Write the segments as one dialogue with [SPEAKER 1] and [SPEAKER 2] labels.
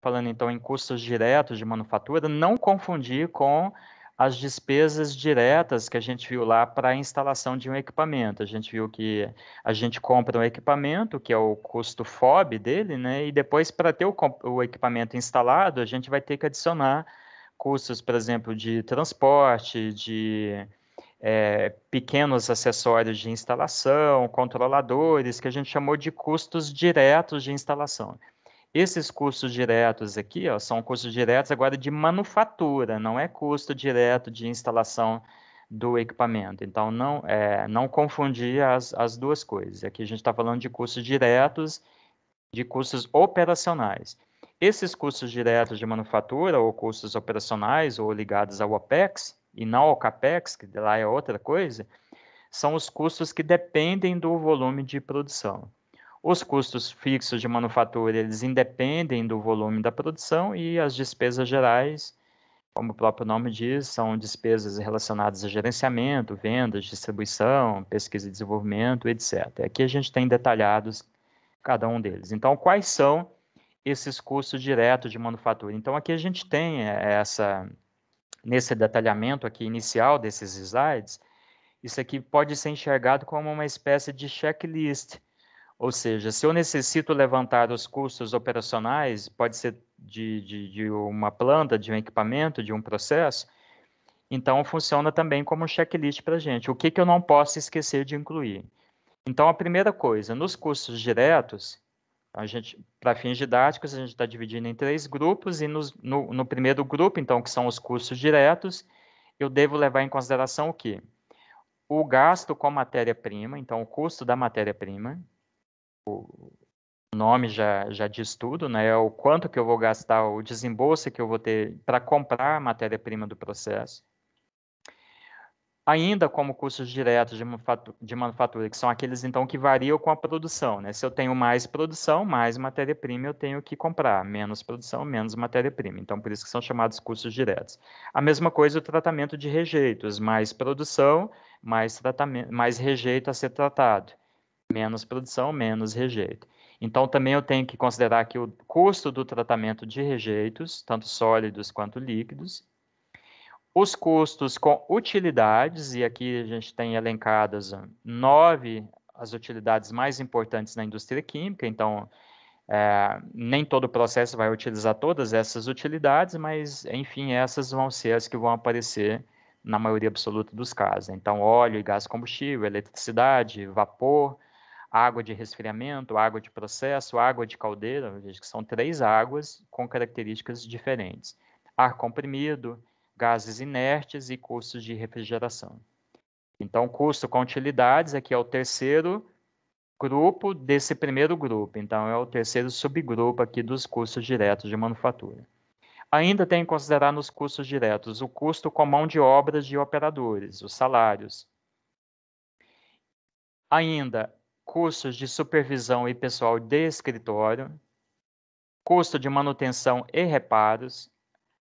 [SPEAKER 1] falando então em custos diretos de manufatura, não confundir com as despesas diretas que a gente viu lá para a instalação de um equipamento. A gente viu que a gente compra um equipamento, que é o custo FOB dele, né? E depois, para ter o, o, equipamento instalado, a gente vai ter que adicionar custos, por exemplo, de transporte, de é, pequenos acessórios de instalação, controladores, que a gente chamou de custos diretos de instalação. Esses custos diretos aqui ó, são custos diretos agora de manufatura, não é custo direto de instalação do equipamento. Então, não, é, não confundir as, as duas coisas. Aqui a gente está falando de custos diretos, de custos operacionais. Esses custos diretos de manufatura, ou custos operacionais, ou ligados ao OPEX, e não ao CAPEX, que lá é outra coisa, são os custos que dependem do volume de produção. Os custos fixos de manufatura, eles independem do volume da produção e as despesas gerais, como o próprio nome diz, são despesas relacionadas a gerenciamento, vendas, distribuição, pesquisa e desenvolvimento, etc. Aqui a gente tem detalhados cada um deles. Então, quais são esses custos diretos de manufatura? Então, aqui a gente tem é, essa nesse detalhamento aqui inicial desses slides, isso aqui pode ser enxergado como uma espécie de checklist ou seja, se eu necessito levantar os custos operacionais, pode ser de, de, de uma planta, de um equipamento, de um processo, então funciona também como um checklist para a gente. O que, que eu não posso esquecer de incluir? Então, a primeira coisa, nos custos diretos, a gente, para fins didáticos, a gente está dividindo em três grupos, e nos, no, no, primeiro grupo, então, que são os custos diretos, eu devo levar em consideração o quê? O gasto com matéria-prima, então, o custo da matéria-prima, o nome já, já diz tudo, né? É o quanto que eu vou gastar, o desembolso que eu vou ter para comprar a matéria-prima do processo. Ainda como custos diretos de manufatura, de manufatura, que são aqueles então que variam com a produção, né? Se eu tenho mais produção, mais matéria-prima eu tenho que comprar, menos produção, menos matéria-prima. Então, por isso que são chamados custos diretos. A mesma coisa o tratamento de rejeitos, mais produção, mais tratamento, mais rejeito a ser tratado menos produção, menos rejeito. Então, também eu tenho que considerar que o custo do tratamento de rejeitos, tanto sólidos quanto líquidos, os custos com utilidades, e aqui a gente tem elencadas nove as utilidades mais importantes na indústria química, então é, nem todo o processo vai utilizar todas essas utilidades, mas enfim, essas vão ser as que vão aparecer na maioria absoluta dos casos. Então, óleo e gás combustível, eletricidade, vapor, água de resfriamento, água de processo, água de caldeira, veja que são três águas com características diferentes. Ar comprimido, gases inertes e custos de refrigeração. Então, custo com utilidades aqui é o terceiro grupo desse primeiro grupo. Então, é o terceiro subgrupo aqui dos custos diretos de manufatura. Ainda tem que considerar nos custos diretos o custo com mão de obras de operadores, os salários. Ainda custos de supervisão e pessoal de escritório, custo de manutenção e reparos,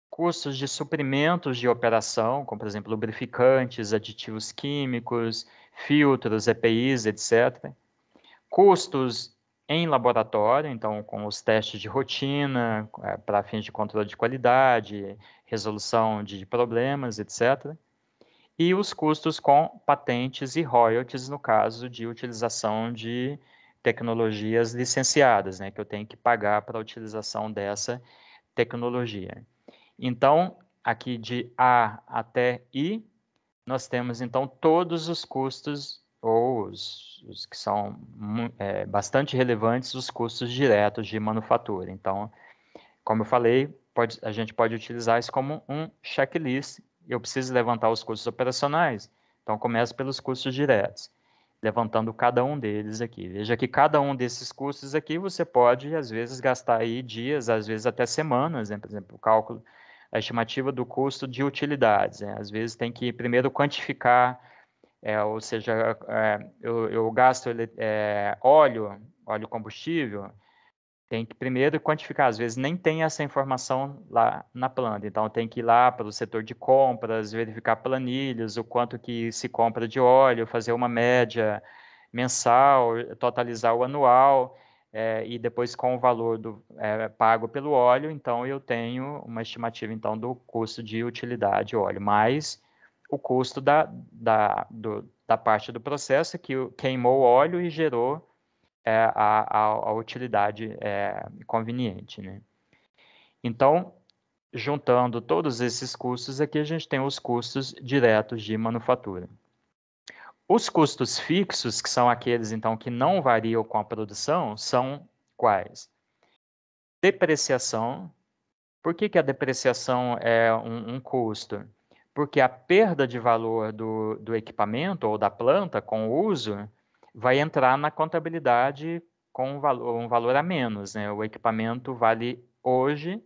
[SPEAKER 1] custos de suprimentos de operação, como por exemplo lubrificantes, aditivos químicos, filtros, EPIs, etc. Custos em laboratório, então com os testes de rotina, eh, para fins de controle de qualidade, resolução de problemas, etc e os custos com patentes e royalties no caso de utilização de tecnologias licenciadas, né, que eu tenho que pagar para a utilização dessa tecnologia. Então, aqui de A até I, nós temos então todos os custos, ou os, os que são é, bastante relevantes, os custos diretos de manufatura. Então, como eu falei, pode, a gente pode utilizar isso como um checklist eu preciso levantar os custos operacionais. Então, começa pelos custos diretos, levantando cada um deles aqui. Veja que cada um desses custos aqui você pode, às vezes, gastar aí dias, às vezes até semanas, né? por exemplo, o cálculo, é a estimativa do custo de utilidades. Né? Às vezes tem que primeiro quantificar, é, ou seja, é, eu, eu, gasto é, óleo, óleo combustível, tem que primeiro quantificar, às vezes nem tem essa informação lá na planta, então tem que ir lá para o setor de compras, verificar planilhas, o quanto que se compra de óleo, fazer uma média mensal, totalizar o anual, é, e depois com o valor do, é, pago pelo óleo, então eu tenho uma estimativa então do custo de utilidade óleo, mais o custo da, da, do, da parte do processo que queimou o óleo e gerou é, a, a, a, utilidade é, conveniente. Né? Então, juntando todos esses custos, aqui a gente tem os custos diretos de manufatura. Os custos fixos, que são aqueles então que não variam com a produção, são quais? Depreciação. Por que, que a depreciação é um, um custo? Porque a perda de valor do, do equipamento ou da planta com o uso vai entrar na contabilidade com um valor, um valor a menos. Né? O equipamento vale hoje,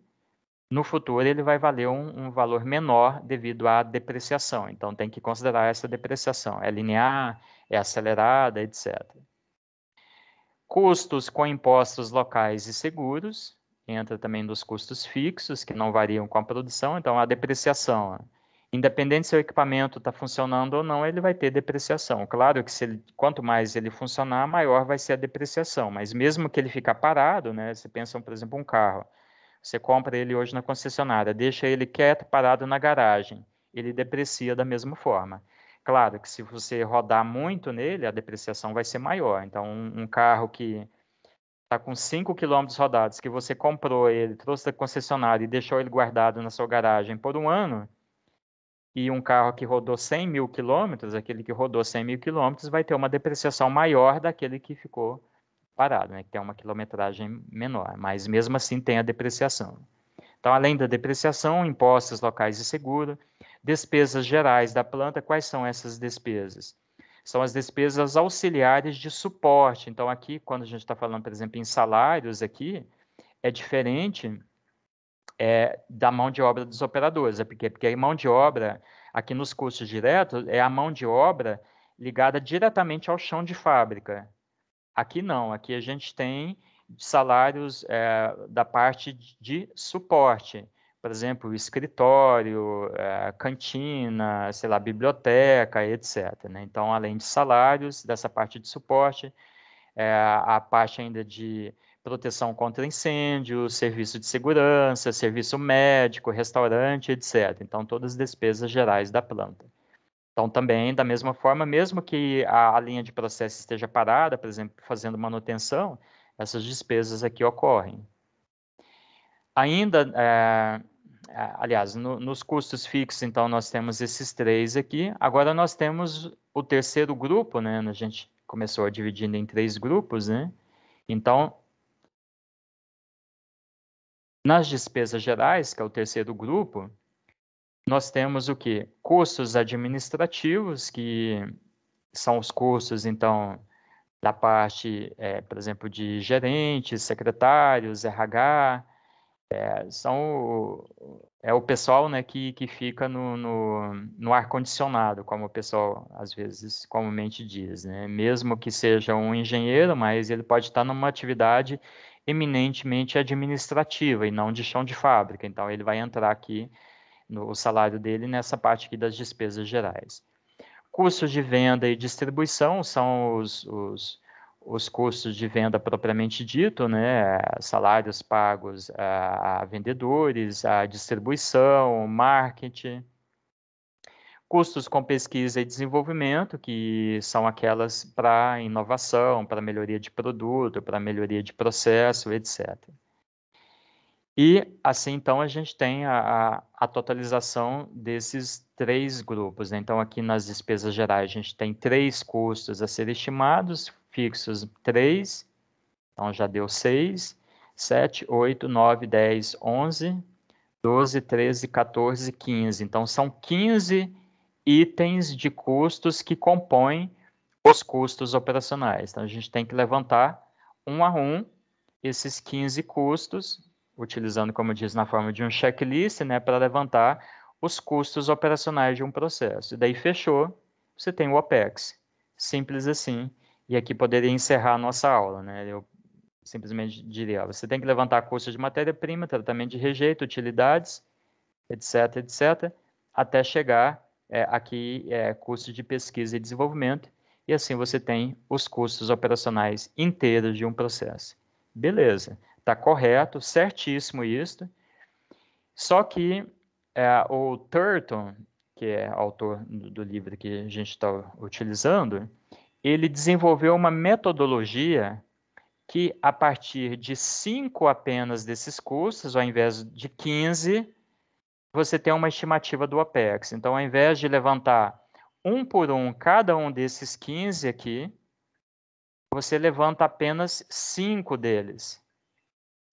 [SPEAKER 1] no futuro ele vai valer um, um, valor menor devido à depreciação. Então tem que considerar essa depreciação. É linear, é acelerada, etc. Custos com impostos locais e seguros entra também dos custos fixos que não variam com a produção. Então a depreciação independente se o equipamento está funcionando ou não, ele vai ter depreciação. Claro que ele, quanto mais ele funcionar, maior vai ser a depreciação, mas mesmo que ele ficar parado, né, você pensa, por exemplo, um carro, você compra ele hoje na concessionária, deixa ele quieto, parado na garagem, ele deprecia da mesma forma. Claro que se você rodar muito nele, a depreciação vai ser maior. Então, um, um carro que está com 5 km rodados, que você comprou ele, trouxe da concessionária e deixou ele guardado na sua garagem por um ano, e um carro que rodou 100 mil quilômetros, aquele que rodou 100 mil quilômetros vai ter uma depreciação maior daquele que ficou parado, né? que tem uma quilometragem menor, mas mesmo assim tem a depreciação. Então, além da depreciação, impostos locais e seguro, despesas gerais da planta, quais são essas despesas? São as despesas auxiliares de suporte. Então, aqui, quando a gente está falando, por exemplo, em salários aqui, é diferente é, da mão de obra dos operadores. É porque, porque a mão de obra, aqui nos custos diretos, é a mão de obra ligada diretamente ao chão de fábrica. Aqui não, aqui a gente tem salários é, da parte de suporte, por exemplo, escritório, é, cantina, sei lá, biblioteca, etc. Né? Então, além de salários, dessa parte de suporte, é, a parte ainda de proteção contra incêndio, serviço de segurança, serviço médico, restaurante, etc. Então, todas as despesas gerais da planta. Então, também, da mesma forma, mesmo que a, a linha de processo esteja parada, por exemplo, fazendo manutenção, essas despesas aqui ocorrem. Ainda, é, é aliás, no, nos custos fixos, então, nós temos esses três aqui. Agora, nós temos o terceiro grupo, né? A gente começou dividindo em três grupos, né? Então, nas despesas gerais, que é o terceiro grupo, nós temos o que? Custos administrativos, que são os custos, então, da parte, é, por exemplo, de gerentes, secretários, RH, é, são o, é o pessoal né, que, que fica no, no, no ar-condicionado, como o pessoal às vezes comumente diz. Né? Mesmo que seja um engenheiro, mas ele pode estar numa atividade eminentemente administrativa e não de chão de fábrica. Então, ele vai entrar aqui no salário dele nessa parte aqui das despesas gerais. Custos de venda e distribuição são os, os, os custos de venda propriamente dito, né? salários pagos a, a vendedores, a distribuição, marketing. Custos com pesquisa e desenvolvimento, que são aquelas para inovação, para melhoria de produto, para melhoria de processo, etc. E assim, então, a gente tem a, a, totalização desses três grupos. Né? Então, aqui nas despesas gerais, a gente tem três custos a ser estimados, fixos três, então já deu seis, sete, oito, nove, dez, onze, doze, treze, 14, quinze. Então, são 15 itens de custos que compõem os custos operacionais. Então, a gente tem que levantar um a um esses 15 custos, utilizando, como diz, na forma de um checklist, né, para levantar os custos operacionais de um processo. E daí fechou, você tem o OPEX. Simples assim. E aqui poderia encerrar a nossa aula, né? Eu simplesmente diria, você tem que levantar custos de matéria-prima, tratamento de rejeito, utilidades, etc, etc, até chegar é, aqui é custo de pesquisa e desenvolvimento, e assim você tem os custos operacionais inteiros de um processo. Beleza, está correto, certíssimo isso. Só que é, o Turton, que é autor do, do livro que a gente está utilizando, ele desenvolveu uma metodologia que, a partir de cinco apenas desses custos, ao invés de 15, você tem uma estimativa do OPEX. Então, ao invés de levantar um por um cada um desses 15 aqui, você levanta apenas cinco deles.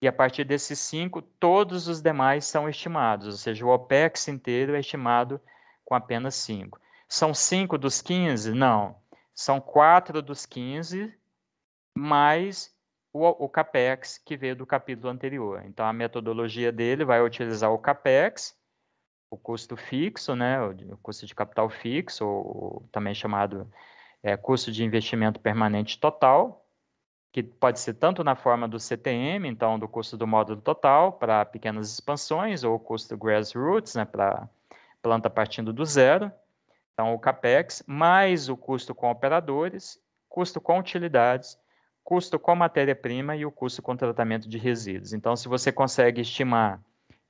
[SPEAKER 1] E a partir desses cinco, todos os demais são estimados, ou seja, o OPEX inteiro é estimado com apenas cinco. São cinco dos 15? Não. São quatro dos 15, mais o, o CAPEX que veio do capítulo anterior. Então, a metodologia dele vai utilizar o CAPEX, o custo fixo, né, o custo de capital fixo, ou, também chamado é, custo de investimento permanente total, que pode ser tanto na forma do CTM, então do custo do módulo total para pequenas expansões, ou custo grassroots, né, para planta partindo do zero, então o CAPEX, mais o custo com operadores, custo com utilidades, custo com matéria-prima e o custo com tratamento de resíduos. Então, se você consegue estimar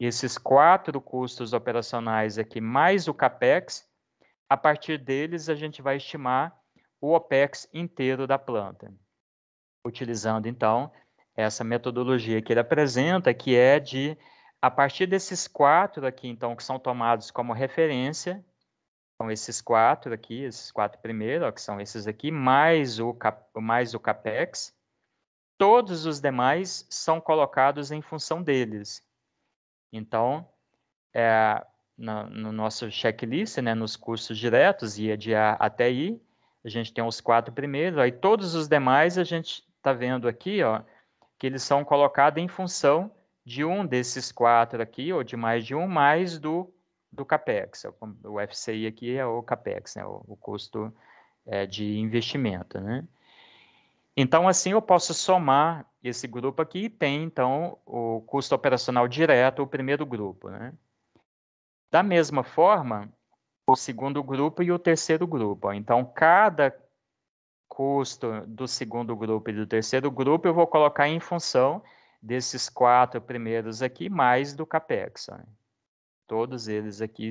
[SPEAKER 1] esses quatro custos operacionais aqui, mais o CAPEX, a partir deles a gente vai estimar o OPEX inteiro da planta, utilizando então essa metodologia que ele apresenta, que é de, a partir desses quatro aqui, então, que são tomados como referência, então, esses quatro aqui, esses quatro primeiros, ó, que são esses aqui, mais o, mais o CAPEX, todos os demais são colocados em função deles. Então, é, no, no, nosso checklist, né, nos cursos diretos, ia de A até I, a gente tem os quatro primeiros, aí todos os demais a gente está vendo aqui, ó, que eles são colocados em função de um desses quatro aqui, ou de mais de um, mais do, do CAPEX. É o FCI aqui é o CAPEX, né, o, o custo é, de investimento, né? Então, assim, eu posso somar esse grupo aqui e tem, então, o custo operacional direto, o primeiro grupo. Né? Da mesma forma, o segundo grupo e o terceiro grupo. Ó. Então, cada custo do segundo grupo e do terceiro grupo eu vou colocar em função desses quatro primeiros aqui, mais do CAPEX. Ó. Todos eles aqui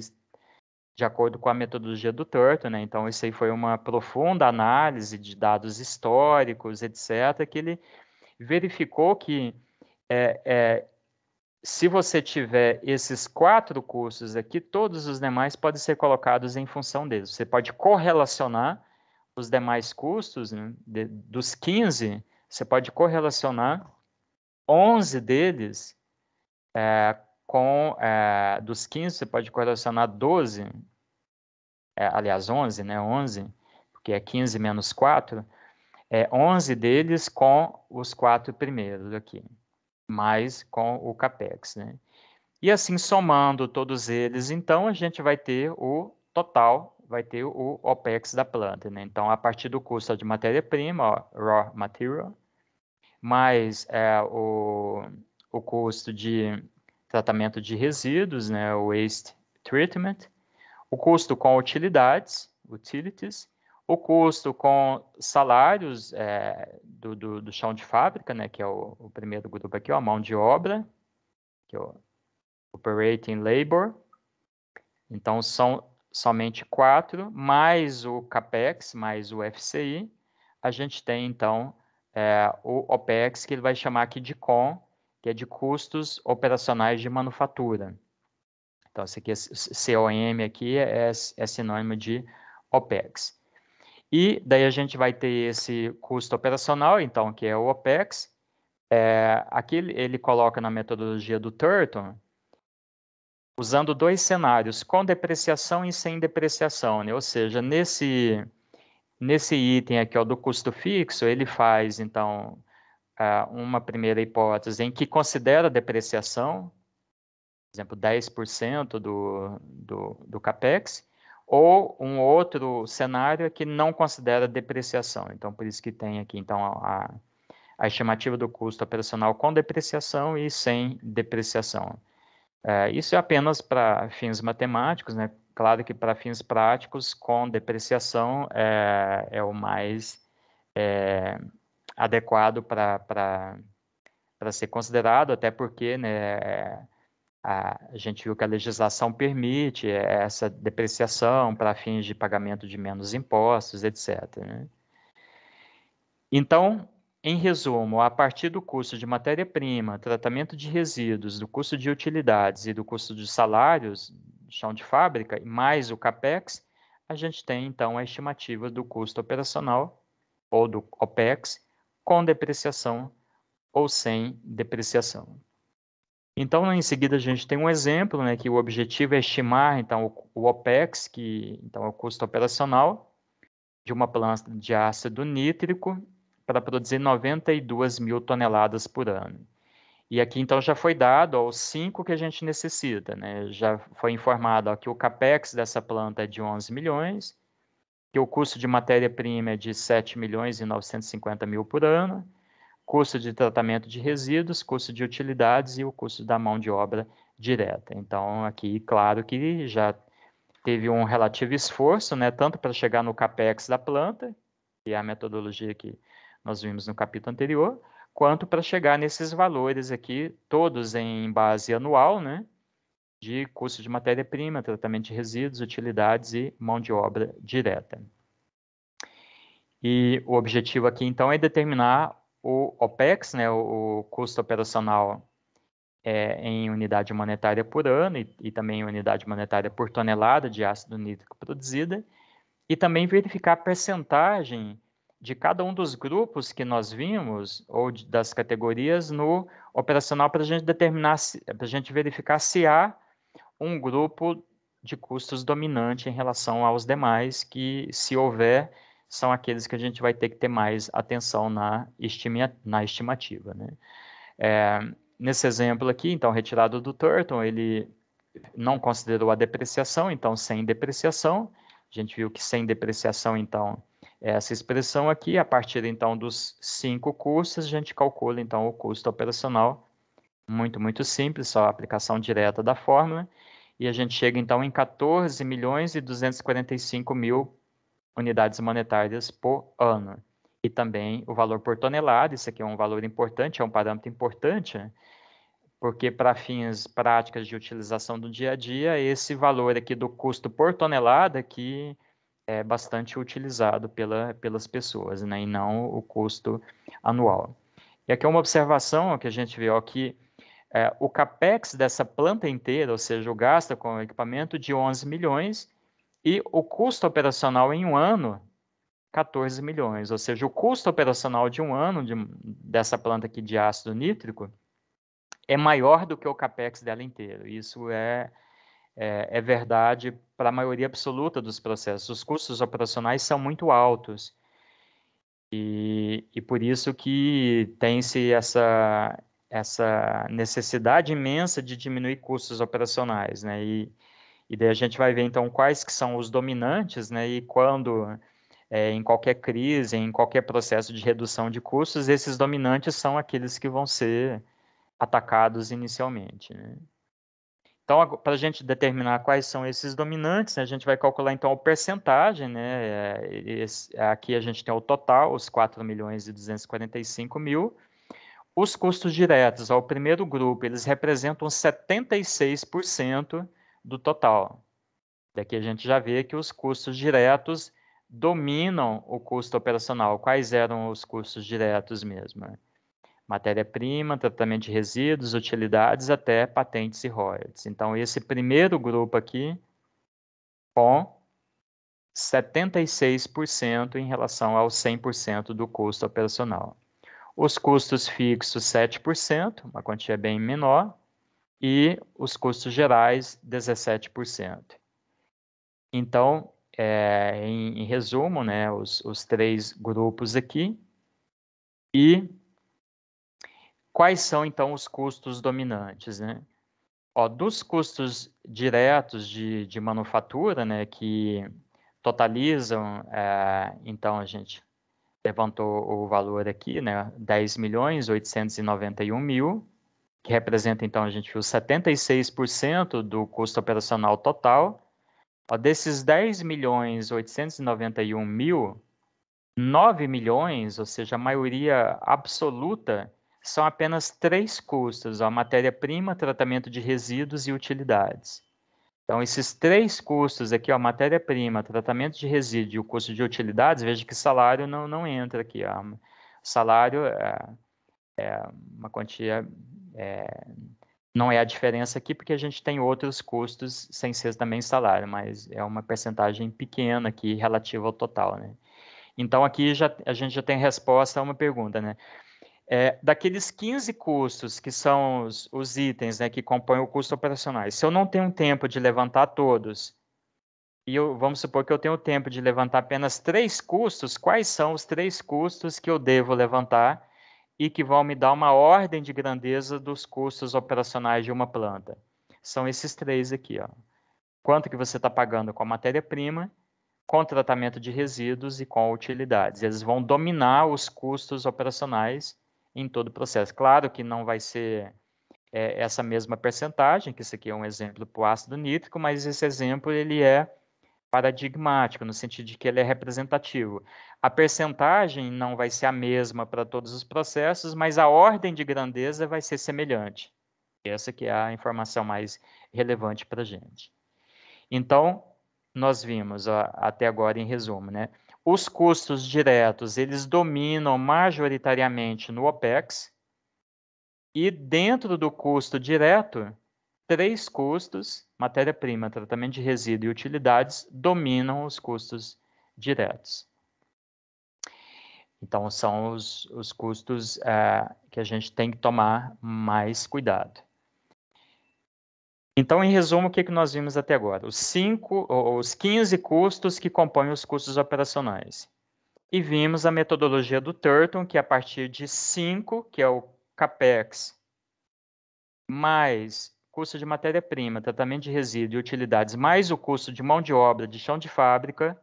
[SPEAKER 1] de acordo com a metodologia do Turtle, né? Então, isso aí foi uma profunda análise de dados históricos, etc., que ele verificou que é, é, se você tiver esses quatro cursos aqui, todos os demais podem ser colocados em função deles. Você pode correlacionar os demais custos, né? de, dos 15, você pode correlacionar 11 deles é, com é, dos 15 você pode correlacionar 12, é, aliás 11, né, 11, porque é 15 menos 4, é 11 deles com os quatro primeiros aqui, mais com o capex, né? E assim somando todos eles, então a gente vai ter o total, vai ter o OPEX da planta, né? Então a partir do custo de matéria-prima, raw material, mais é, o, o custo de tratamento de resíduos, né, o waste treatment, o custo com utilidades, utilities, o custo com salários é, do, do, do, chão de fábrica, né, que é o, o, primeiro grupo aqui, a mão de obra, que é o operating labor. Então, são somente quatro, mais o CAPEX, mais o FCI. A gente tem, então, é, o OPEX, que ele vai chamar aqui de CON, que é de custos operacionais de manufatura. Então, esse aqui, é COM aqui é, é, é sinônimo de OPEX. E daí a gente vai ter esse custo operacional, então, que é o OPEX. É, aqui ele coloca na metodologia do Turton, usando dois cenários, com depreciação e sem depreciação, né? Ou seja, nesse, nesse item aqui, ó, do custo fixo, ele faz, então, uma primeira hipótese em que considera a depreciação, por exemplo, 10% do, do, do CAPEX, ou um outro cenário é que não considera depreciação. Então, por isso que tem aqui então, a, a estimativa do custo operacional com depreciação e sem depreciação. É, isso é apenas para fins matemáticos, né? Claro que para fins práticos, com depreciação é, é o mais é, adequado para ser considerado, até porque né, a, a gente viu que a legislação permite essa depreciação para fins de pagamento de menos impostos, etc. Né? Então, em resumo, a partir do custo de matéria-prima, tratamento de resíduos, do custo de utilidades e do custo de salários, chão de fábrica, mais o CAPEX, a gente tem então a estimativa do custo operacional ou do OPEX, com depreciação ou sem depreciação. Então, em seguida, a gente tem um exemplo, né, que o objetivo é estimar então, o, o OPEX, que então, é o custo operacional de uma planta de ácido nítrico para produzir 92 mil toneladas por ano. E aqui, então, já foi dado os cinco que a gente necessita. Né? Já foi informado ó, que o CAPEX dessa planta é de 11 milhões, que o custo de matéria-prima é de 7 milhões e 950 mil por ano, custo de tratamento de resíduos, custo de utilidades e o custo da mão de obra direta. Então, aqui, claro que já teve um relativo esforço, né, tanto para chegar no CAPEX da planta, que é a metodologia que nós vimos no capítulo anterior, quanto para chegar nesses valores aqui, todos em base anual, né, de custo de matéria-prima, tratamento de resíduos, utilidades e mão de obra direta. E o objetivo aqui, então, é determinar o OPEX, né, o custo operacional é, em unidade monetária por ano e, e também unidade monetária por tonelada de ácido nítrico produzida, e também verificar a percentagem de cada um dos grupos que nós vimos, ou de, das categorias, no operacional, para a gente determinar, para a gente verificar se há um grupo de custos dominante em relação aos demais, que, se houver, são aqueles que a gente vai ter que ter mais atenção na, estima, na estimativa. Né? É, nesse exemplo aqui, então, retirado do Turton, ele não considerou a depreciação, então, sem depreciação, a gente viu que sem depreciação, então, é essa expressão aqui, a partir, então, dos cinco custos, a gente calcula, então, o custo operacional, muito, muito simples, só a aplicação direta da fórmula, e a gente chega então em 14 milhões e 245 mil unidades monetárias por ano. E também o valor por tonelada, isso aqui é um valor importante, é um parâmetro importante, né? porque para fins práticas de utilização do dia a dia, esse valor aqui do custo por tonelada que é bastante utilizado pela, pelas pessoas, né, e não o custo anual. E aqui é uma observação que a gente viu, ó, que é, o capex dessa planta inteira, ou seja, o gasto com o equipamento de 11 milhões e o custo operacional em um ano, 14 milhões. Ou seja, o custo operacional de um ano de, dessa planta aqui de ácido nítrico é maior do que o capex dela inteiro. Isso é, é, é verdade para a maioria absoluta dos processos. Os custos operacionais são muito altos. E, e por isso que tem-se essa, essa necessidade imensa de diminuir custos operacionais, né? E, e daí a gente vai ver então quais que são os dominantes, né? E quando é, em qualquer crise, em qualquer processo de redução de custos, esses dominantes são aqueles que vão ser atacados inicialmente. Né? Então, para a gente determinar quais são esses dominantes, né, a gente vai calcular então a percentagem, né? É, esse, aqui a gente tem o total, os 4 milhões e 245 mil, os custos diretos ao primeiro grupo, eles representam 76% do total. Daqui a gente já vê que os custos diretos dominam o custo operacional. Quais eram os custos diretos mesmo? Matéria-prima, tratamento de resíduos, utilidades, até patentes e royalties. Então, esse primeiro grupo aqui, com 76% em relação ao 100% do custo operacional. Os custos fixos, 7%, uma quantia bem menor, e os custos gerais, 17%. Então, é, em, em, resumo, né, os, os três grupos aqui. E quais são, então, os custos dominantes? Né? Ó, dos custos diretos de, de manufatura, né, que totalizam, é, então, a gente levantou o valor aqui, né, 10 milhões 891 mil, que representa então a gente viu 76% do custo operacional total. Ó, desses 10 milhões 891 mil, 9 milhões, ou seja, a maioria absoluta, são apenas três custos: a matéria-prima, tratamento de resíduos e utilidades. Então, esses três custos aqui, ó, matéria-prima, tratamento de resíduo e o custo de utilidades, veja que salário não, não entra aqui. Ó. Salário é, é uma quantia, é, não é a diferença aqui, porque a gente tem outros custos sem ser também salário, mas é uma percentagem pequena aqui relativa ao total, né? Então, aqui já, a gente já tem resposta a uma pergunta, né? é, daqueles 15 custos que são os, os itens né, que compõem o custo operacional, se eu não tenho tempo de levantar todos, e eu, vamos supor que eu tenho tempo de levantar apenas três custos, quais são os três custos que eu devo levantar e que vão me dar uma ordem de grandeza dos custos operacionais de uma planta? São esses três aqui. Ó. Quanto que você está pagando com a matéria-prima, com tratamento de resíduos e com utilidades. Eles vão dominar os custos operacionais em todo o processo. Claro que não vai ser é, essa mesma percentagem, que isso aqui é um exemplo para o ácido nítrico, mas esse exemplo ele é paradigmático, no sentido de que ele é representativo. A percentagem não vai ser a mesma para todos os processos, mas a ordem de grandeza vai ser semelhante. Essa que é a informação mais relevante para a gente. Então, nós vimos ó, até agora em resumo, né? Os custos diretos, eles dominam majoritariamente no OPEX. E dentro do custo direto, três custos, matéria-prima, tratamento de resíduo e utilidades, dominam os custos diretos. Então, são os, os custos eh, que a gente tem que tomar mais cuidado. Então, em resumo, o que, que nós vimos até agora? Os, cinco, os 15 custos que compõem os custos operacionais. E vimos a metodologia do Turton, que é a partir de 5, que é o CAPEX, mais custo de matéria-prima, tratamento de resíduo e utilidades, mais o custo de mão de obra, de chão de fábrica,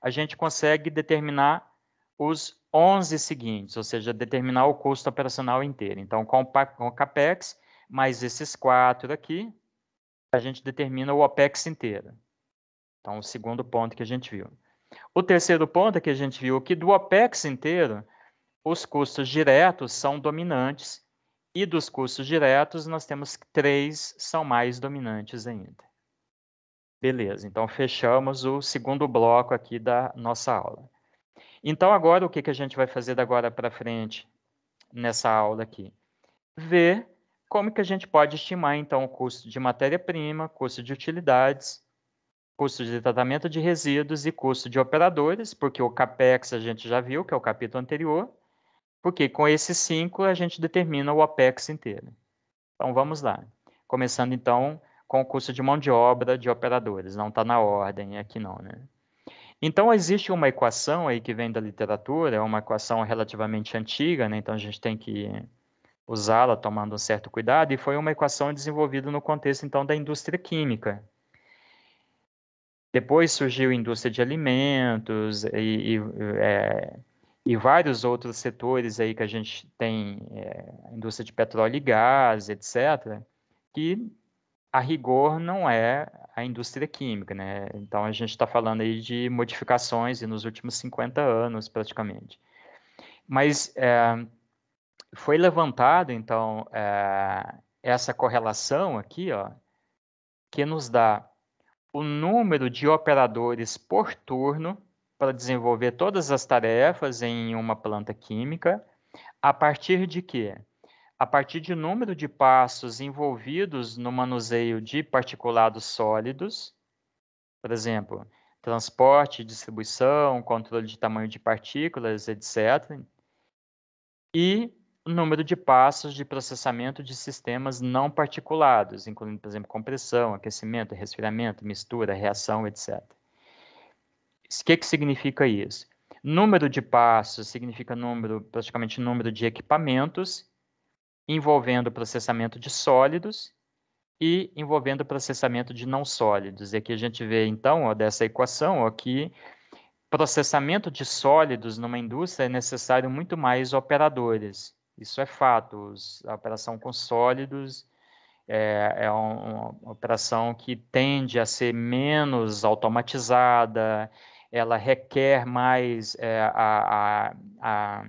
[SPEAKER 1] a gente consegue determinar os 11 seguintes, ou seja, determinar o custo operacional inteiro. Então, com o CAPEX, mais esses quatro aqui, a gente determina o OPEX inteiro. Então, o segundo ponto que a gente viu. O terceiro ponto é que a gente viu que do OPEX inteiro, os custos diretos são dominantes e dos custos diretos nós temos três são mais dominantes ainda. Beleza, então fechamos o segundo bloco aqui da nossa aula. Então agora o que, que a gente vai fazer agora para frente nessa aula aqui? Ver como que a gente pode estimar, então, o custo de matéria-prima, custo de utilidades, custo de tratamento de resíduos e custo de operadores, porque o CAPEX a gente já viu, que é o capítulo anterior, porque com esses cinco a gente determina o OPEX inteiro. Então, vamos lá. Começando, então, com o custo de mão de obra de operadores. Não está na ordem aqui não, né? Então, existe uma equação aí que vem da literatura, é uma equação relativamente antiga, né? Então, a gente tem que usá-la tomando um certo cuidado, e foi uma equação desenvolvida no contexto então da indústria química. Depois surgiu a indústria de alimentos e, e, é, e vários outros setores aí que a gente tem, é, indústria de petróleo e gás, etc., que a rigor não é a indústria química, né? Então a gente está falando aí de modificações e nos últimos 50 anos praticamente. Mas é, foi levantado, então, é, essa correlação aqui, ó, que nos dá o número de operadores por turno para desenvolver todas as tarefas em uma planta química, a partir de quê? A partir de número de passos envolvidos no manuseio de particulados sólidos, por exemplo, transporte, distribuição, controle de tamanho de partículas, etc. E número de passos de processamento de sistemas não particulados, incluindo, por exemplo, compressão, aquecimento, resfriamento, mistura, reação, etc. O que, que significa isso? Número de passos significa número, praticamente número de equipamentos envolvendo processamento de sólidos e envolvendo processamento de não sólidos. E aqui a gente vê, então, ó, dessa equação, ó, que processamento de sólidos numa indústria é necessário muito mais operadores. Isso é fato. A operação com sólidos é, é uma, uma operação que tende a ser menos automatizada, ela requer mais é, a, a,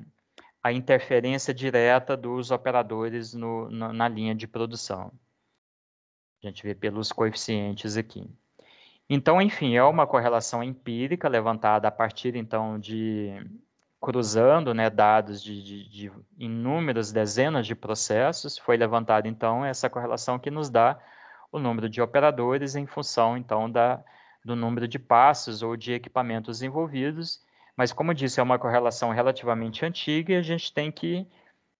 [SPEAKER 1] a, interferência direta dos operadores no, na, na linha de produção. A gente vê pelos coeficientes aqui. Então, enfim, é uma correlação empírica levantada a partir, então, de cruzando né, dados de, de, de, inúmeras dezenas de processos, foi levantada então essa correlação que nos dá o número de operadores em função então da, do número de passos ou de equipamentos envolvidos. Mas como disse, é uma correlação relativamente antiga e a gente tem que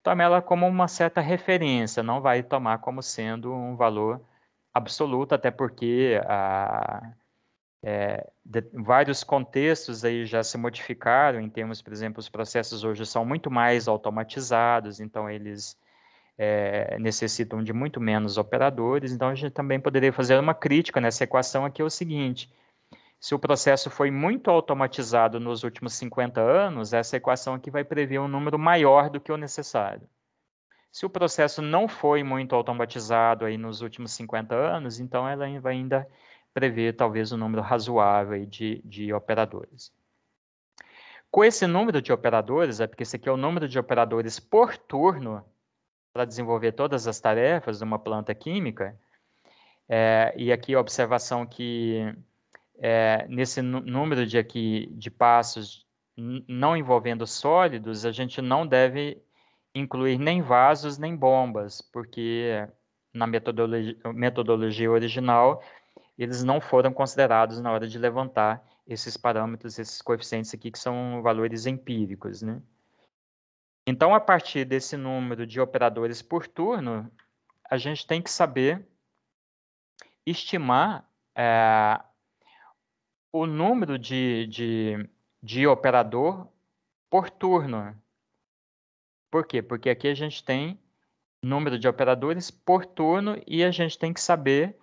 [SPEAKER 1] tomar ela como uma certa referência, não vai tomar como sendo um valor absoluto, até porque a é, de, vários contextos aí já se modificaram em termos, por exemplo, os processos hoje são muito mais automatizados, então eles é, necessitam de muito menos operadores. Então a gente também poderia fazer uma crítica nessa equação aqui é o seguinte: se o processo foi muito automatizado nos últimos 50 anos, essa equação aqui vai prever um número maior do que o necessário. Se o processo não foi muito automatizado aí nos últimos 50 anos, então ela vai ainda prever talvez um número razoável de, de operadores. Com esse número de operadores, é porque esse aqui é o número de operadores por turno para desenvolver todas as tarefas de uma planta química, é, e aqui a observação que é, nesse número de, aqui, de passos não envolvendo sólidos, a gente não deve incluir nem vasos nem bombas, porque na metodologia, metodologia original eles não foram considerados na hora de levantar esses parâmetros, esses coeficientes aqui, que são valores empíricos. Né? Então, a partir desse número de operadores por turno, a gente tem que saber estimar é, o número de, de, de operador por turno. Por quê? Porque aqui a gente tem número de operadores por turno e a gente tem que saber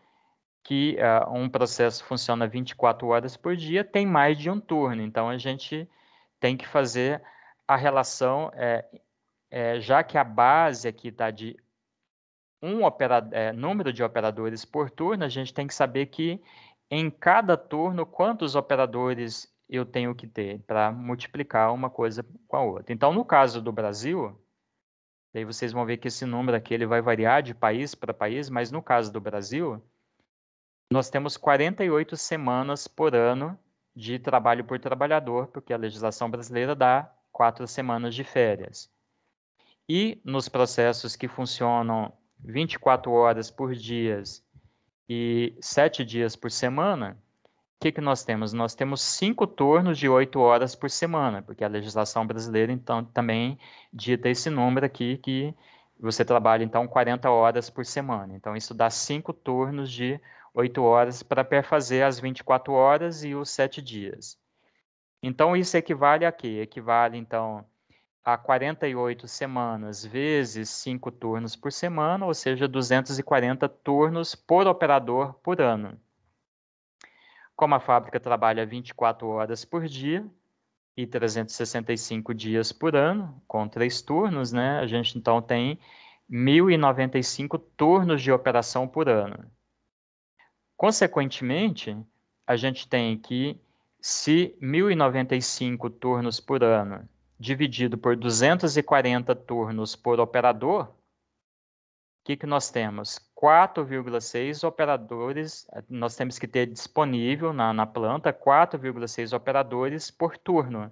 [SPEAKER 1] que uh, um processo funciona 24 horas por dia, tem mais de um turno. Então, a gente tem que fazer a relação, é, é, já que a base aqui está de um operador, é, número de operadores por turno, a gente tem que saber que em cada turno quantos operadores eu tenho que ter para multiplicar uma coisa com a outra. Então, no caso do Brasil, daí vocês vão ver que esse número aqui ele vai variar de país para país, mas no caso do Brasil, nós temos 48 semanas por ano de trabalho por trabalhador, porque a legislação brasileira dá quatro semanas de férias. E nos processos que funcionam 24 horas por dia e sete dias por semana, o que, que nós temos? Nós temos cinco turnos de oito horas por semana, porque a legislação brasileira então também dita esse número aqui que você trabalha então 40 horas por semana. Então isso dá cinco turnos de 8 horas para perfazer as 24 horas e os 7 dias. Então, isso equivale a quê? Equivale, então, a 48 semanas vezes 5 turnos por semana, ou seja, 240 turnos por operador por ano. Como a fábrica trabalha 24 horas por dia e 365 dias por ano, com três turnos, né? A gente então tem 1.095 turnos de operação por ano. Consequentemente, a gente tem que, se 1.095 turnos por ano dividido por 240 turnos por operador, o que, que nós temos? 4,6 operadores, nós temos que ter disponível na, na planta 4,6 operadores por turno.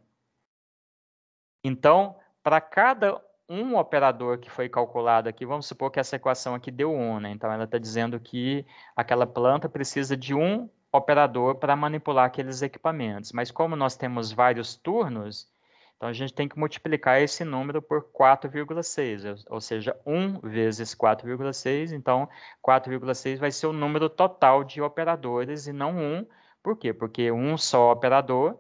[SPEAKER 1] Então, para cada um operador que foi calculado aqui, vamos supor que essa equação aqui deu 1, né? Então, ela está dizendo que aquela planta precisa de um operador para manipular aqueles equipamentos. Mas como nós temos vários turnos, então a gente tem que multiplicar esse número por 4,6, ou seja, 1 vezes 4,6, então 4,6 vai ser o número total de operadores e não 1. Por quê? Porque um só operador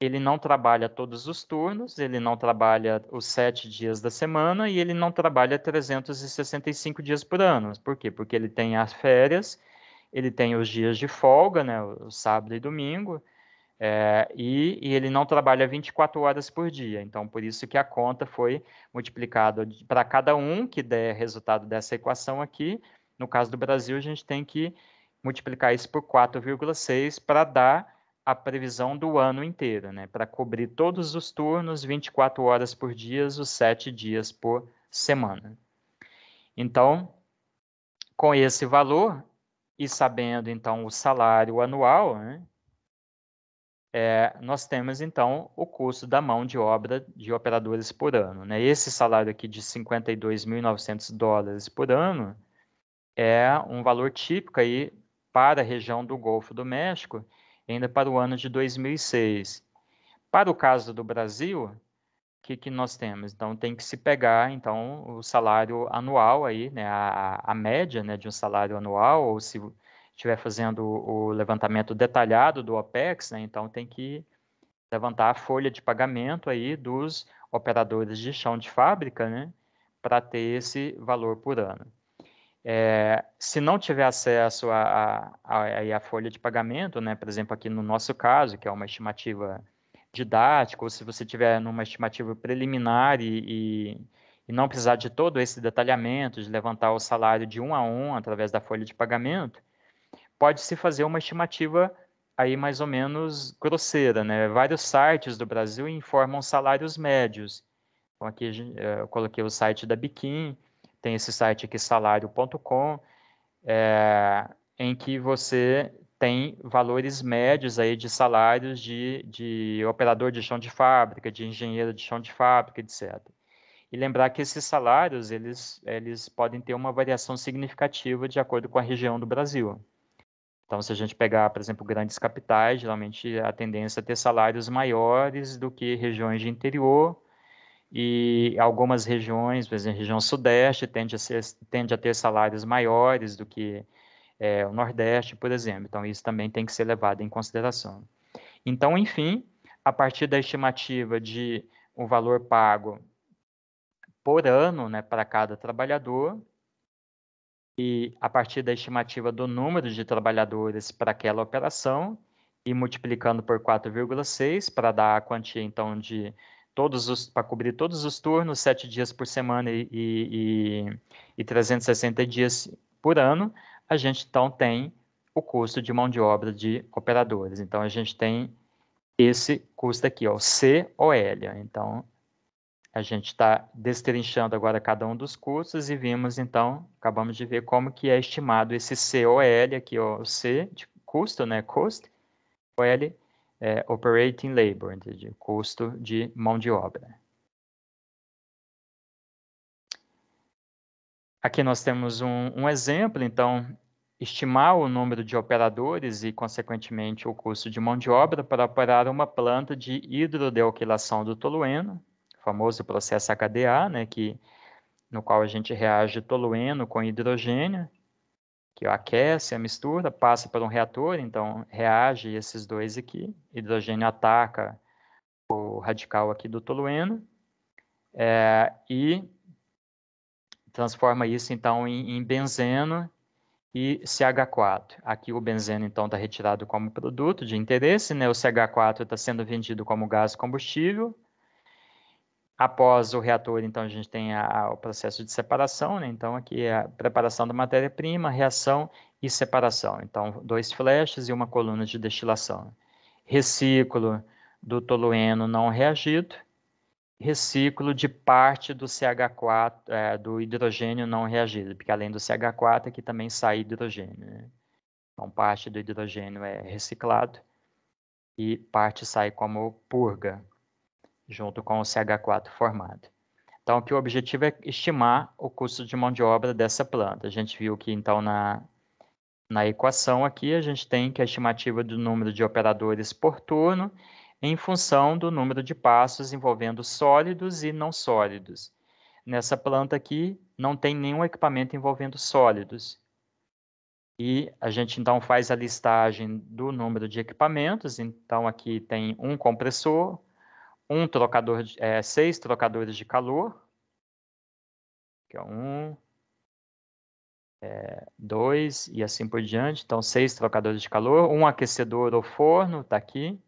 [SPEAKER 1] ele não trabalha todos os turnos, ele não trabalha os sete dias da semana e ele não trabalha 365 dias por ano. Por quê? Porque ele tem as férias, ele tem os dias de folga, né, o sábado e domingo, é, e, e, ele não trabalha 24 horas por dia. Então, por isso que a conta foi multiplicada para cada um que der resultado dessa equação aqui. No caso do Brasil, a gente tem que multiplicar isso por 4,6 para dar a previsão do ano inteiro, né? Para cobrir todos os turnos, 24 horas por dia, os 7 dias por semana. Então, com esse valor e sabendo então o salário anual, né? É, nós temos então o custo da mão de obra de operadores por ano. Né? Esse salário aqui de 52.900 dólares por ano é um valor típico aí para a região do Golfo do México ainda para o ano de 2006. Para o caso do Brasil, o que, que nós temos? Então, tem que se pegar, então, o salário anual aí, né, a, a média né, de um salário anual, ou se estiver fazendo o levantamento detalhado do OPEX, né, então tem que levantar a folha de pagamento aí dos operadores de chão de fábrica, né, para ter esse valor por ano. É, se não tiver acesso à a, a, a, folha de pagamento, né, por exemplo, aqui no nosso caso, que é uma estimativa didática, ou se você tiver numa estimativa preliminar e, e, e não precisar de todo esse detalhamento, de levantar o salário de um a um através da folha de pagamento, pode-se fazer uma estimativa aí mais ou menos grosseira, né? Vários sites do Brasil informam salários médios. Então, aqui eh, eu coloquei o site da Biquim, tem esse site aqui, salário.com, é, eh, em que você tem valores médios aí de salários de, de operador de chão de fábrica, de engenheiro de chão de fábrica, etc. E lembrar que esses salários, eles, eles podem ter uma variação significativa de acordo com a região do Brasil. Então, se a gente pegar, por exemplo, grandes capitais, geralmente a tendência é ter salários maiores do que regiões de interior, e algumas regiões, por exemplo, a região sudeste tende a, ser, tende a ter salários maiores do que é, o nordeste, por exemplo. Então, isso também tem que ser levado em consideração. Então, enfim, a partir da estimativa de o valor pago por ano né, para cada trabalhador, e a partir da estimativa do número de trabalhadores para aquela operação, e multiplicando por 4,6 para dar a quantia, então, de todos para cobrir todos os turnos, sete dias por semana e, e, e 360 dias por ano, a gente então tem o custo de mão de obra de operadores. Então a gente tem esse custo aqui, ó, o C L. Então a gente está destrinchando agora cada um dos custos e vimos então, acabamos de ver como que é estimado esse C L aqui, ó, o C de custo, né, custo, o L é, operating labor, de custo de mão de obra. Aqui nós temos um, um exemplo, então, estimar o número de operadores e, consequentemente, o custo de mão de obra para operar uma planta de hidrodealquilação do tolueno, famoso processo HDA, né, que, no qual a gente reage tolueno com hidrogênio, que aquece a mistura, passa para um reator, então reage esses dois aqui, hidrogênio ataca o radical aqui do tolueno é, e transforma isso então em, em, benzeno e CH4. Aqui o benzeno então está retirado como produto de interesse, né? o CH4 está sendo vendido como gás combustível Após o reator, então, a gente tem a, a, o processo de separação, né? Então, aqui é a preparação da matéria-prima, reação e separação. Então, dois flashes e uma coluna de destilação. Reciclo do tolueno não reagido, reciclo de parte do CH4, é, do hidrogênio não reagido, porque além do CH4 aqui é também sai hidrogênio. Né? Então, parte do hidrogênio é reciclado e parte sai como purga junto com o CH4 formado. Então, que o objetivo é estimar o custo de mão de obra dessa planta. A gente viu que, então, na, na equação aqui, a gente tem que a estimativa do número de operadores por turno em função do número de passos envolvendo sólidos e não sólidos. Nessa planta aqui, não tem nenhum equipamento envolvendo sólidos. E a gente, então, faz a listagem do número de equipamentos. Então, aqui tem um compressor, um trocador, de, é, seis trocadores de calor, que é um, é, dois e assim por diante. Então, seis trocadores de calor, um aquecedor ou forno, está aqui,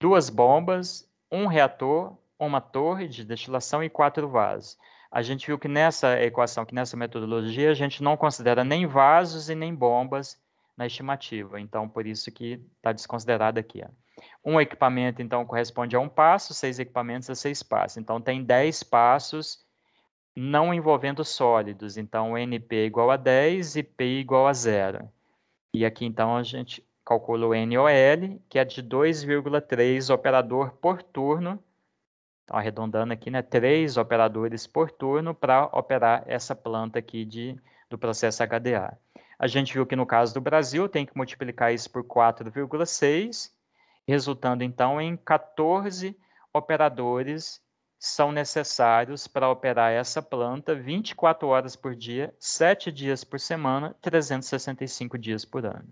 [SPEAKER 1] duas bombas, um reator, uma torre de destilação e quatro vasos. A gente viu que nessa equação, que nessa metodologia, a gente não considera nem vasos e nem bombas na estimativa. Então, por isso que está desconsiderado aqui. Ó. Um equipamento, então, corresponde a um passo, seis equipamentos a seis passos. Então, tem dez passos não envolvendo sólidos. Então, NP igual a 10 e P igual a zero. E aqui, então, a gente calcula o NOL, que é de 2,3 operador por turno. Então, arredondando aqui, né? três operadores por turno para operar essa planta aqui de, do processo HDA. A gente viu que no caso do Brasil tem que multiplicar isso por 4,6 resultando então em 14 operadores são necessários para operar essa planta 24 horas por dia, 7 dias por semana, 365 dias por ano.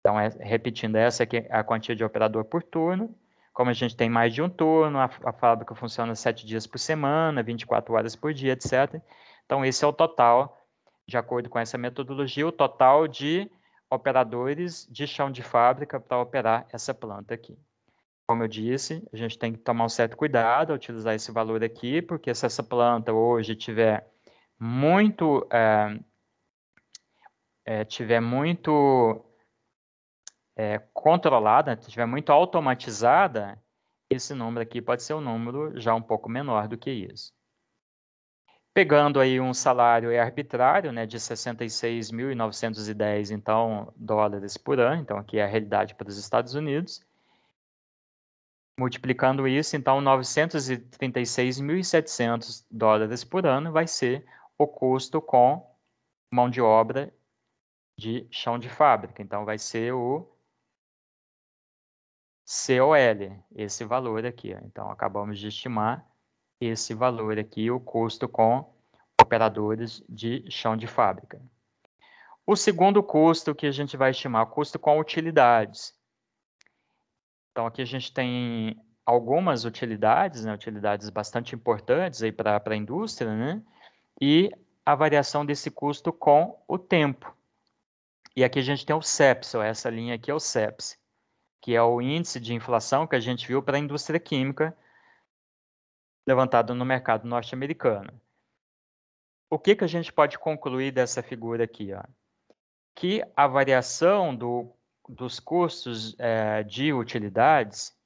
[SPEAKER 1] Então, é, repetindo, essa aqui é a quantia de operador por turno. Como a gente tem mais de um turno, a, a fábrica funciona 7 dias por semana, 24 horas por dia, etc. Então, esse é o total, de acordo com essa metodologia, o total de operadores de chão de fábrica para operar essa planta aqui. Como eu disse, a gente tem que tomar um certo cuidado ao utilizar esse valor aqui, porque se essa planta hoje tiver muito é, é, tiver muito é, controlada, tiver muito automatizada, esse número aqui pode ser um número já um pouco menor do que isso pegando aí um salário arbitrário, né, de 66.910 então dólares por ano, então aqui é a realidade para os Estados Unidos. Multiplicando isso, então 936.700 dólares por ano vai ser o custo com mão de obra de chão de fábrica. Então vai ser o COL, esse valor aqui. Então acabamos de estimar esse valor aqui, o custo com operadores de chão de fábrica. O segundo custo que a gente vai estimar, o custo com utilidades. Então, aqui a gente tem algumas utilidades, né, utilidades bastante importantes para a indústria, né, e a variação desse custo com o tempo. E aqui a gente tem o CEPS, essa linha aqui é o CEPS, que é o índice de inflação que a gente viu para a indústria química, levantado no mercado norte-americano. O que, que a gente pode concluir dessa figura aqui? Ó? Que a variação do, dos custos é, de utilidades,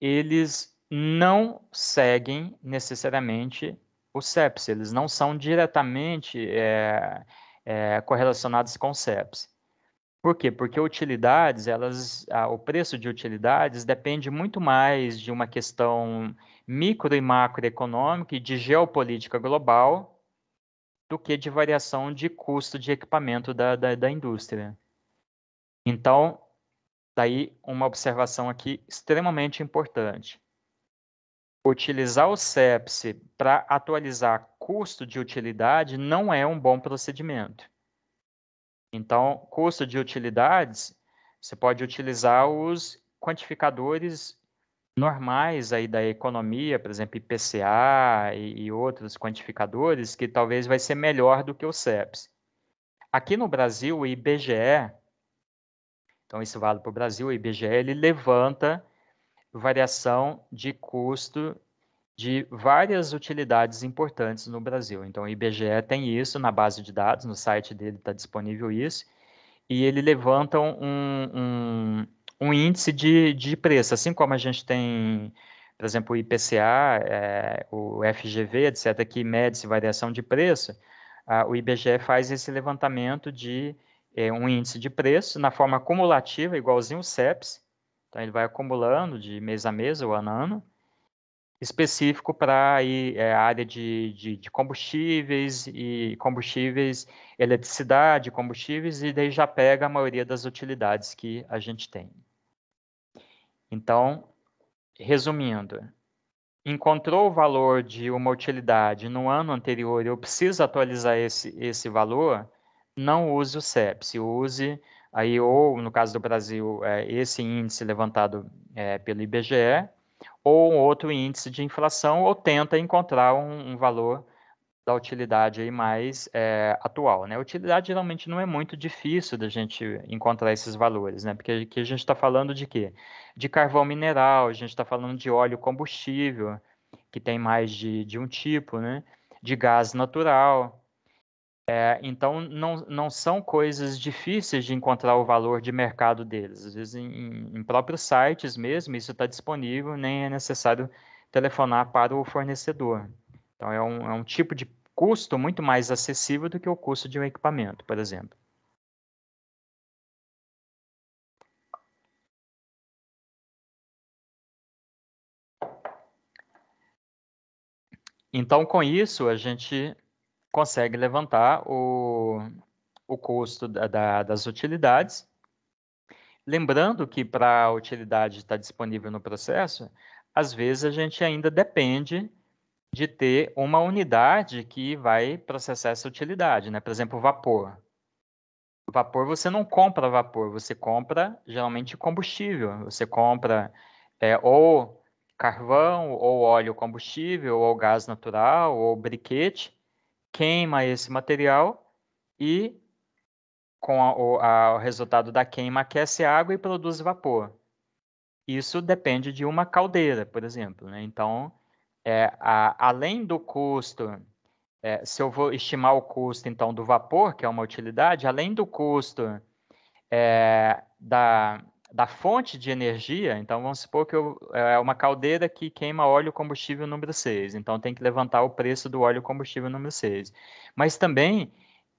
[SPEAKER 1] eles não seguem necessariamente o CEPS, eles não são diretamente é, é, correlacionados com o CEPS. Por quê? Porque utilidades, elas, o preço de utilidades depende muito mais de uma questão micro e macroeconômica e de geopolítica global do que de variação de custo de equipamento da, da, da indústria. Então, daí uma observação aqui extremamente importante. Utilizar o CEPSE para atualizar custo de utilidade não é um bom procedimento. Então, custo de utilidades, você pode utilizar os quantificadores normais aí da economia, por exemplo, IPCA e, e outros quantificadores, que talvez vai ser melhor do que o CEPS. Aqui no Brasil, o IBGE, então isso vale para o Brasil, o IBGE ele levanta variação de custo de várias utilidades importantes no Brasil. Então, o IBGE tem isso na base de dados, no site dele está disponível isso, e ele levanta um, um, um índice de, de preço, assim como a gente tem, por exemplo, o IPCA, é, eh, o FGV, etc., que mede se variação de preço, a, ah, o IBGE faz esse levantamento de é, um índice de preço na forma acumulativa, igualzinho o CEPS, então ele vai acumulando de mês a mês ou ano a ano, específico para é, a eh, área de, de, de, combustíveis e combustíveis, eletricidade, combustíveis, e daí já pega a maioria das utilidades que a gente tem. Então, resumindo, encontrou o valor de uma utilidade no ano anterior, eu preciso atualizar esse, esse valor, não use o CEPS, use aí ou no caso do Brasil é, esse índice levantado é, pelo IBGE ou outro índice de inflação ou tenta encontrar um, um valor da utilidade aí mais é, atual. Né? A utilidade geralmente não é muito difícil da gente encontrar esses valores, né? porque aqui a gente está falando de quê? De carvão mineral, a gente está falando de óleo combustível, que tem mais de, de um tipo, né? de gás natural. É, então, não, não são coisas difíceis de encontrar o valor de mercado deles. Às vezes, em, em próprios sites mesmo, isso está disponível, nem é necessário telefonar para o fornecedor. Então, é um, é um tipo de custo muito mais acessível do que o custo de um equipamento, por exemplo. Então, com isso, a gente consegue levantar o, o custo da, da, das utilidades. Lembrando que para a utilidade estar disponível no processo, às vezes a gente ainda depende de ter uma unidade que vai processar essa utilidade, né? Por exemplo, vapor. vapor você não compra vapor, você compra geralmente combustível. Você compra é, ou carvão, ou óleo combustível, ou gás natural, ou briquete, queima esse material e com a, o, a, o resultado da queima aquece a água e produz vapor. Isso depende de uma caldeira, por exemplo. Né? Então, é, a, além do custo, é, se eu vou estimar o custo, então, do vapor, que é uma utilidade, além do custo é, da, da fonte de energia, então vamos supor que eu, é uma caldeira que queima óleo combustível número 6, então tem que levantar o preço do óleo combustível número 6. Mas também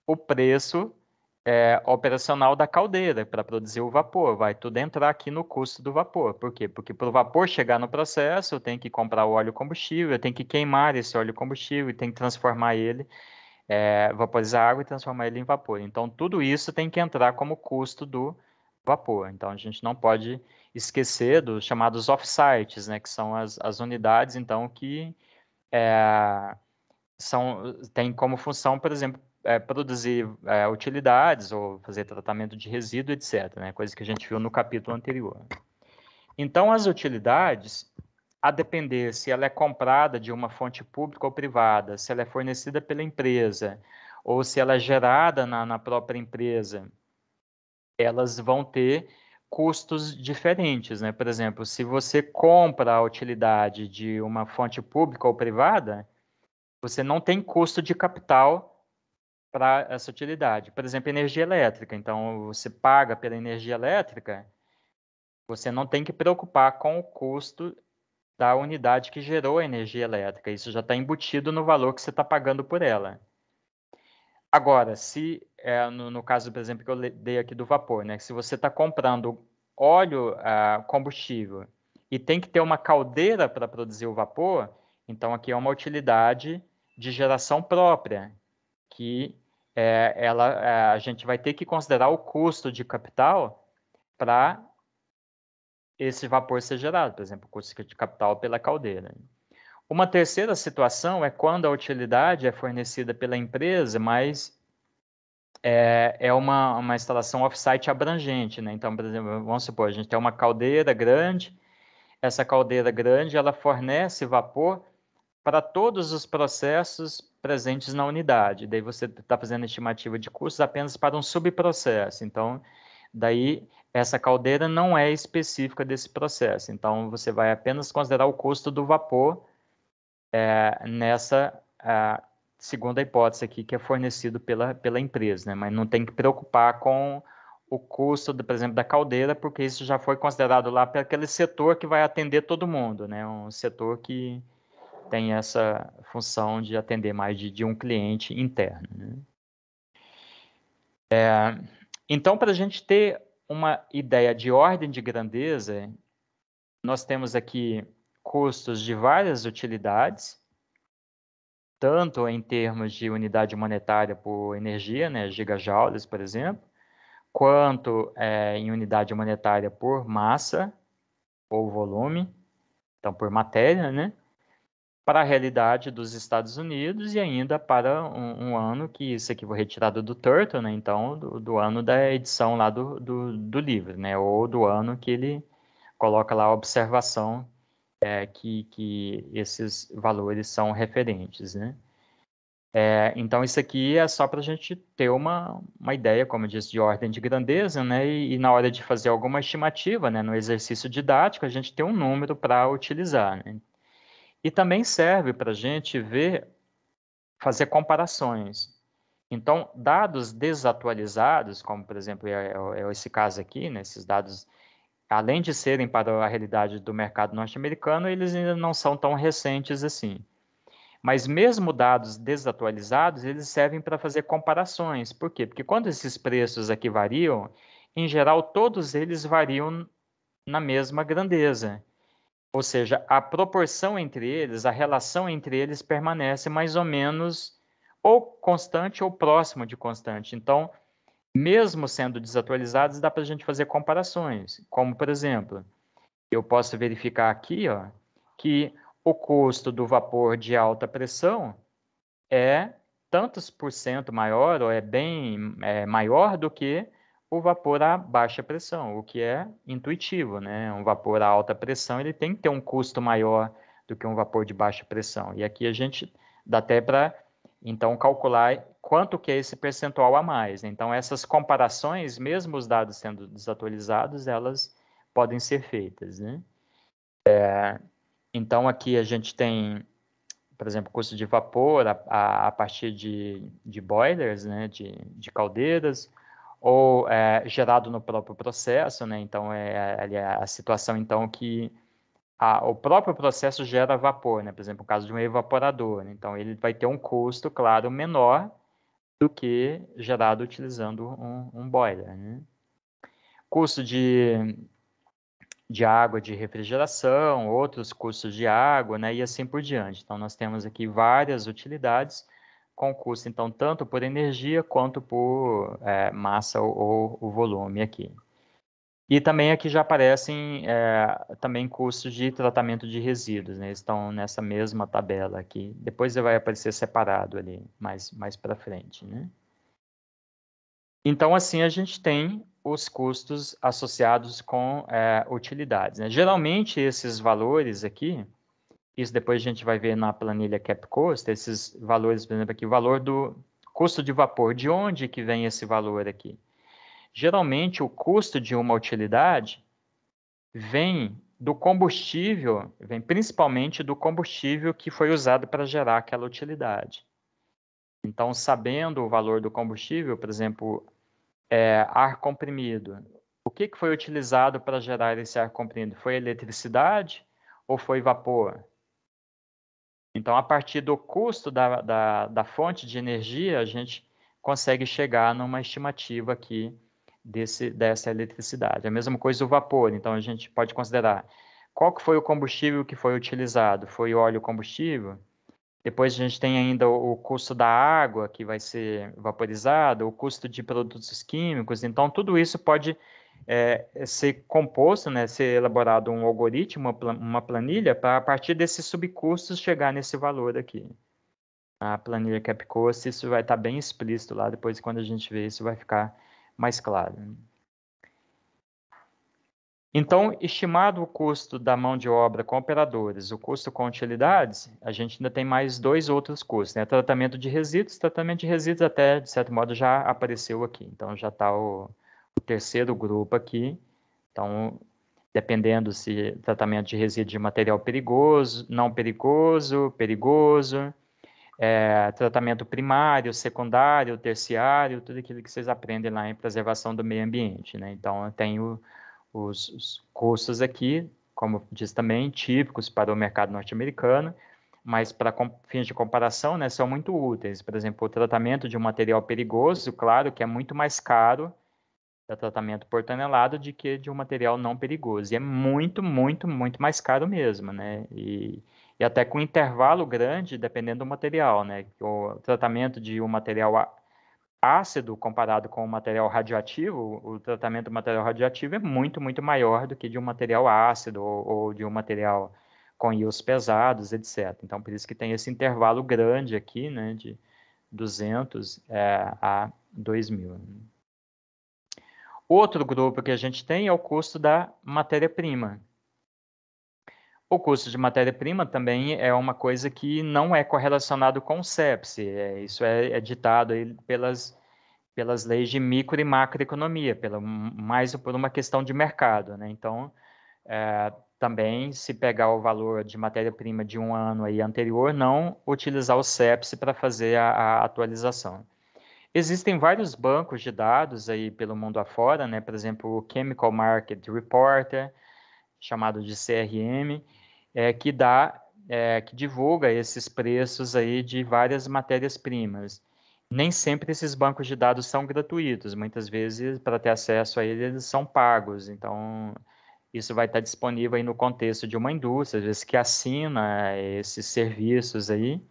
[SPEAKER 1] o preço é, operacional da caldeira para produzir o vapor. Vai tudo entrar aqui no custo do vapor. Por quê? Porque para o vapor chegar no processo, eu tenho que comprar o óleo combustível, eu tenho que queimar esse óleo combustível e tenho que transformar ele, é, vaporizar água e transformar ele em vapor. Então, tudo isso tem que entrar como custo do vapor. Então, a gente não pode esquecer dos chamados offsites, né, que são as, as unidades, então, que é, são, tem como função, por exemplo, é, produzir é, utilidades ou fazer tratamento de resíduo, etc. Né? Coisa que a gente viu no capítulo anterior. Então, as utilidades, a depender se ela é comprada de uma fonte pública ou privada, se ela é fornecida pela empresa ou se ela é gerada na, na própria empresa, elas vão ter custos diferentes, né? Por exemplo, se você compra a utilidade de uma fonte pública ou privada, você não tem custo de capital para essa utilidade. Por exemplo, energia elétrica. Então, você paga pela energia elétrica, você não tem que preocupar com o custo da unidade que gerou a energia elétrica. Isso já está embutido no valor que você está pagando por ela. Agora, se é, no, no, caso, por exemplo, que eu dei aqui do vapor, né? Se você está comprando óleo ah, combustível e tem que ter uma caldeira para produzir o vapor, então aqui é uma utilidade de geração própria que é, ela, é, a gente vai ter que considerar o custo de capital para esse vapor ser gerado, por exemplo, o custo de capital pela caldeira. Uma terceira situação é quando a utilidade é fornecida pela empresa, mas é, é uma, uma instalação off-site abrangente. Né? Então, por exemplo, vamos supor, a gente tem uma caldeira grande, essa caldeira grande ela fornece vapor para todos os processos presentes na unidade. Daí você está fazendo estimativa de custos apenas para um subprocesso. Então, daí essa caldeira não é específica desse processo. Então, você vai apenas considerar o custo do vapor é, nessa segunda hipótese aqui, que é fornecido pela, pela empresa, né? mas não tem que preocupar com o custo, do, por exemplo, da caldeira, porque isso já foi considerado lá para aquele setor que vai atender todo mundo, né? um setor que tem essa função de atender mais de, de um cliente interno. Né? É, então, para a gente ter uma ideia de ordem de grandeza, nós temos aqui custos de várias utilidades, tanto em termos de unidade monetária por energia, né, gigajoules, por exemplo, quanto é, em unidade monetária por massa ou volume, então por matéria, né? para a realidade dos Estados Unidos e ainda para um, um ano que isso aqui foi retirado do Turtle, né? Então, do, do ano da edição lá do, do, do, livro, né? Ou do ano que ele coloca lá a observação é, que, que esses valores são referentes, né? É, então, isso aqui é só para a gente ter uma, uma ideia, como eu disse, de ordem de grandeza, né? E, e, na hora de fazer alguma estimativa, né? No exercício didático, a gente tem um número para utilizar, né? E também serve para a gente ver, fazer comparações. Então, dados desatualizados, como por exemplo é, é, é esse caso aqui, né, esses dados, além de serem para a realidade do mercado norte-americano, eles ainda não são tão recentes assim. Mas mesmo dados desatualizados, eles servem para fazer comparações. Por quê? Porque quando esses preços aqui variam, em geral todos eles variam na mesma grandeza. Ou seja, a proporção entre eles, a relação entre eles permanece mais ou menos ou constante ou próximo de constante. Então, mesmo sendo desatualizados, dá para a gente fazer comparações. Como, por exemplo, eu posso verificar aqui ó, que o custo do vapor de alta pressão é tantos por cento maior, ou é bem é, maior do que o vapor a baixa pressão, o que é intuitivo, né? Um vapor a alta pressão, ele tem que ter um custo maior do que um vapor de baixa pressão. E aqui a gente dá até para, então, calcular quanto que é esse percentual a mais. Então, essas comparações, mesmo os dados sendo desatualizados, elas podem ser feitas, né? É, então, aqui a gente tem, por exemplo, custo de vapor a, a, a partir de, de boilers, né? De, de caldeiras, ou é, gerado no próprio processo, né? Então é, é, é a situação então que a, o próprio processo gera vapor, né? Por exemplo, o caso de um evaporador, né? então ele vai ter um custo, claro, menor do que gerado utilizando um, um boiler, né? Custo de de água de refrigeração, outros custos de água, né, e assim por diante. Então, nós temos aqui várias utilidades concurso, então, tanto por energia quanto por é, massa ou, volume aqui. E também aqui já aparecem é, também custos de tratamento de resíduos, né? Eles estão nessa mesma tabela aqui. Depois vai aparecer separado ali, mais, mais para frente, né? Então, assim, a gente tem os custos associados com é, utilidades. Né? Geralmente, esses valores aqui, isso depois a gente vai ver na planilha Cap Cost, esses valores, por exemplo, aqui, o valor do custo de vapor. De onde que vem esse valor aqui? Geralmente, o custo de uma utilidade vem do combustível, vem principalmente do combustível que foi usado para gerar aquela utilidade. Então, sabendo o valor do combustível, por exemplo, é, ar comprimido, o que, que foi utilizado para gerar esse ar comprimido? Foi eletricidade ou foi vapor? Então, a partir do custo da, da, da fonte de energia, a gente consegue chegar numa estimativa aqui desse, dessa eletricidade. A mesma coisa o vapor. Então, a gente pode considerar qual que foi o combustível que foi utilizado? Foi óleo combustível? Depois a gente tem ainda o custo da água que vai ser vaporizada, o custo de produtos químicos. Então, tudo isso pode é, ser composto, né, ser elaborado um algoritmo, uma planilha, para a partir desses subcustos chegar nesse valor aqui. A planilha CapCost, isso vai estar tá bem explícito lá, depois quando a gente vê isso vai ficar mais claro. Então, estimado o custo da mão de obra com operadores, o custo com utilidades, a gente ainda tem mais dois outros custos, né? Tratamento de resíduos, tratamento de resíduos até, de certo modo, já apareceu aqui. Então, já está o, o terceiro grupo aqui. Então, dependendo se tratamento de resíduo de material perigoso, não perigoso, perigoso, é, tratamento primário, secundário, terciário, tudo aquilo que vocês aprendem lá em preservação do meio ambiente. Né? Então, eu tenho os, os custos aqui, como diz também, típicos para o mercado norte-americano, mas para fins de comparação, né, são muito úteis. Por exemplo, o tratamento de um material perigoso, claro que é muito mais caro da tratamento por tonelada de que de um material não perigoso. E é muito, muito, muito mais caro mesmo, né? E, e até com intervalo grande, dependendo do material, né? O tratamento de um material ácido comparado com o um material radioativo, o tratamento do material radioativo é muito, muito maior do que de um material ácido ou, ou de um material com íons pesados, etc. Então, por isso que tem esse intervalo grande aqui, né? De 200 é, a 2.000. Outro grupo que a gente tem é o custo da matéria-prima. O custo de matéria-prima também é uma coisa que não é correlacionado com o CEPS. É, isso é, é ditado pelas, pelas leis de micro e macroeconomia, pela, mais por uma questão de mercado. Né? Então, é, também, se pegar o valor de matéria-prima de um ano aí anterior, não utilizar o CEPS para fazer a, a atualização. Existem vários bancos de dados aí pelo mundo afora, né? Por exemplo, o Chemical Market Reporter, chamado de CRM, é, que dá, é, que divulga esses preços aí de várias matérias-primas. Nem sempre esses bancos de dados são gratuitos, muitas vezes, para ter acesso a eles, eles são pagos. Então, isso vai estar disponível aí no contexto de uma indústria, às vezes que assina esses serviços aí.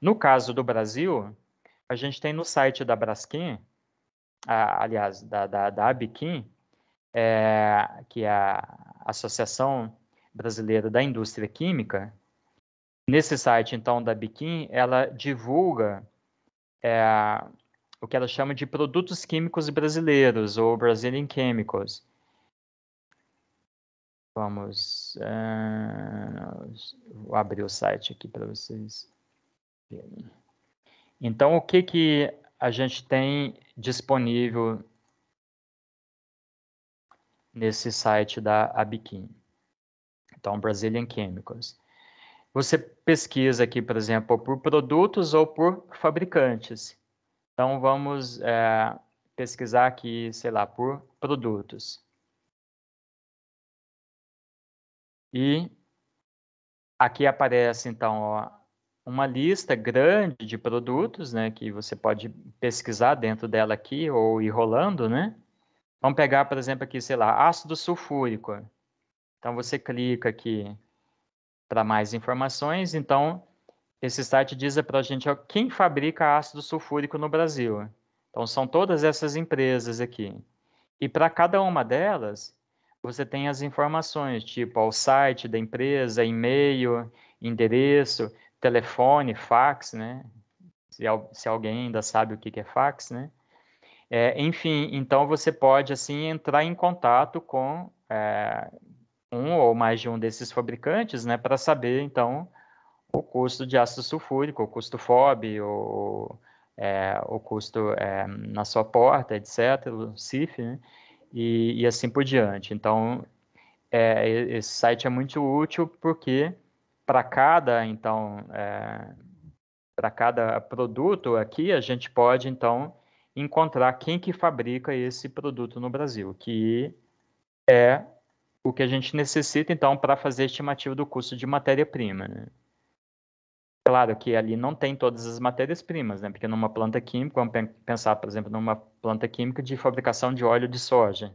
[SPEAKER 1] No caso do Brasil, a gente tem no site da Braskem, a, aliás, da, da, da Abiquim, é, que é a Associação Brasileira da Indústria Química, nesse site, então, da Abiquim, ela divulga é, o que ela chama de produtos químicos brasileiros, ou Brazilian Chemicals. Vamos é, vou abrir o site aqui para vocês verem. Então, o que, que a gente tem disponível nesse site da Abiquim? Então, Brazilian Chemicals. Você pesquisa aqui, por exemplo, por produtos ou por fabricantes. Então, vamos é, pesquisar aqui, sei lá, por produtos. E aqui aparece, então, ó, uma lista grande de produtos, né, que você pode pesquisar dentro dela aqui ou ir rolando, né? Vamos pegar, por exemplo, aqui, sei lá, ácido sulfúrico. Então você clica aqui para mais informações. Então esse site diz para a gente ó, quem fabrica ácido sulfúrico no Brasil. Então são todas essas empresas aqui. E para cada uma delas você tem as informações, tipo ó, o site da empresa, e-mail, endereço telefone, fax, né? Se, se alguém ainda sabe o que, que é fax, né? É, enfim, então você pode assim entrar em contato com é, um ou mais de um desses fabricantes, né, para saber então o custo de ácido sulfúrico, o custo FOB, o, é, o custo é, na sua porta, etc., o CIF, né? e, e, assim por diante. Então, é, esse site é muito útil porque para cada então é, para cada produto aqui a gente pode então encontrar quem que fabrica esse produto no Brasil, que é o que a gente necessita então para fazer a estimativa do custo de matéria-prima. Né? Claro que ali não tem todas as matérias-primas, né? Porque numa planta química, vamos pensar, por exemplo, numa planta química de fabricação de óleo de soja.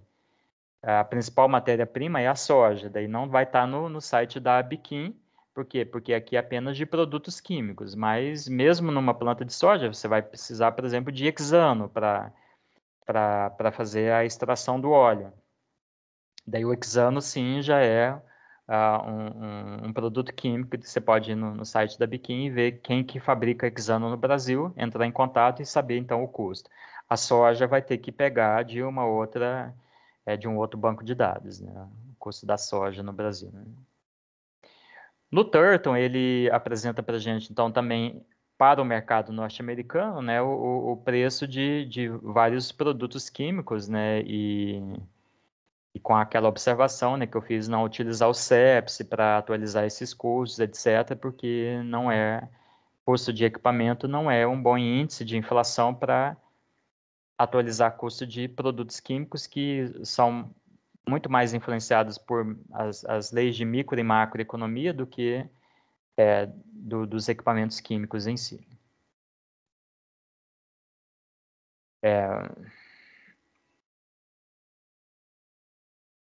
[SPEAKER 1] A principal matéria-prima é a soja, daí não vai estar tá no, no site da Biquim, por quê? Porque aqui é apenas de produtos químicos, mas mesmo numa planta de soja, você vai precisar, por exemplo, de hexano para fazer a extração do óleo. Daí o hexano, sim, já é uh, um, um, produto químico que você pode ir no, no site da Biquim e ver quem que fabrica hexano no Brasil, entrar em contato e saber, então, o custo. A soja vai ter que pegar de uma outra, é, de um outro banco de dados, né? o custo da soja no Brasil. Né? No Turton, ele apresenta para a gente, então, também para o mercado norte-americano, né, o, o preço de, de vários produtos químicos, né, e, e com aquela observação, né, que eu fiz, não utilizar o CEPS para atualizar esses custos, etc., porque não é, custo de equipamento não é um bom índice de inflação para atualizar custo de produtos químicos que são muito mais influenciadas por as, as leis de micro e macroeconomia do que é, do, dos equipamentos químicos em si. É,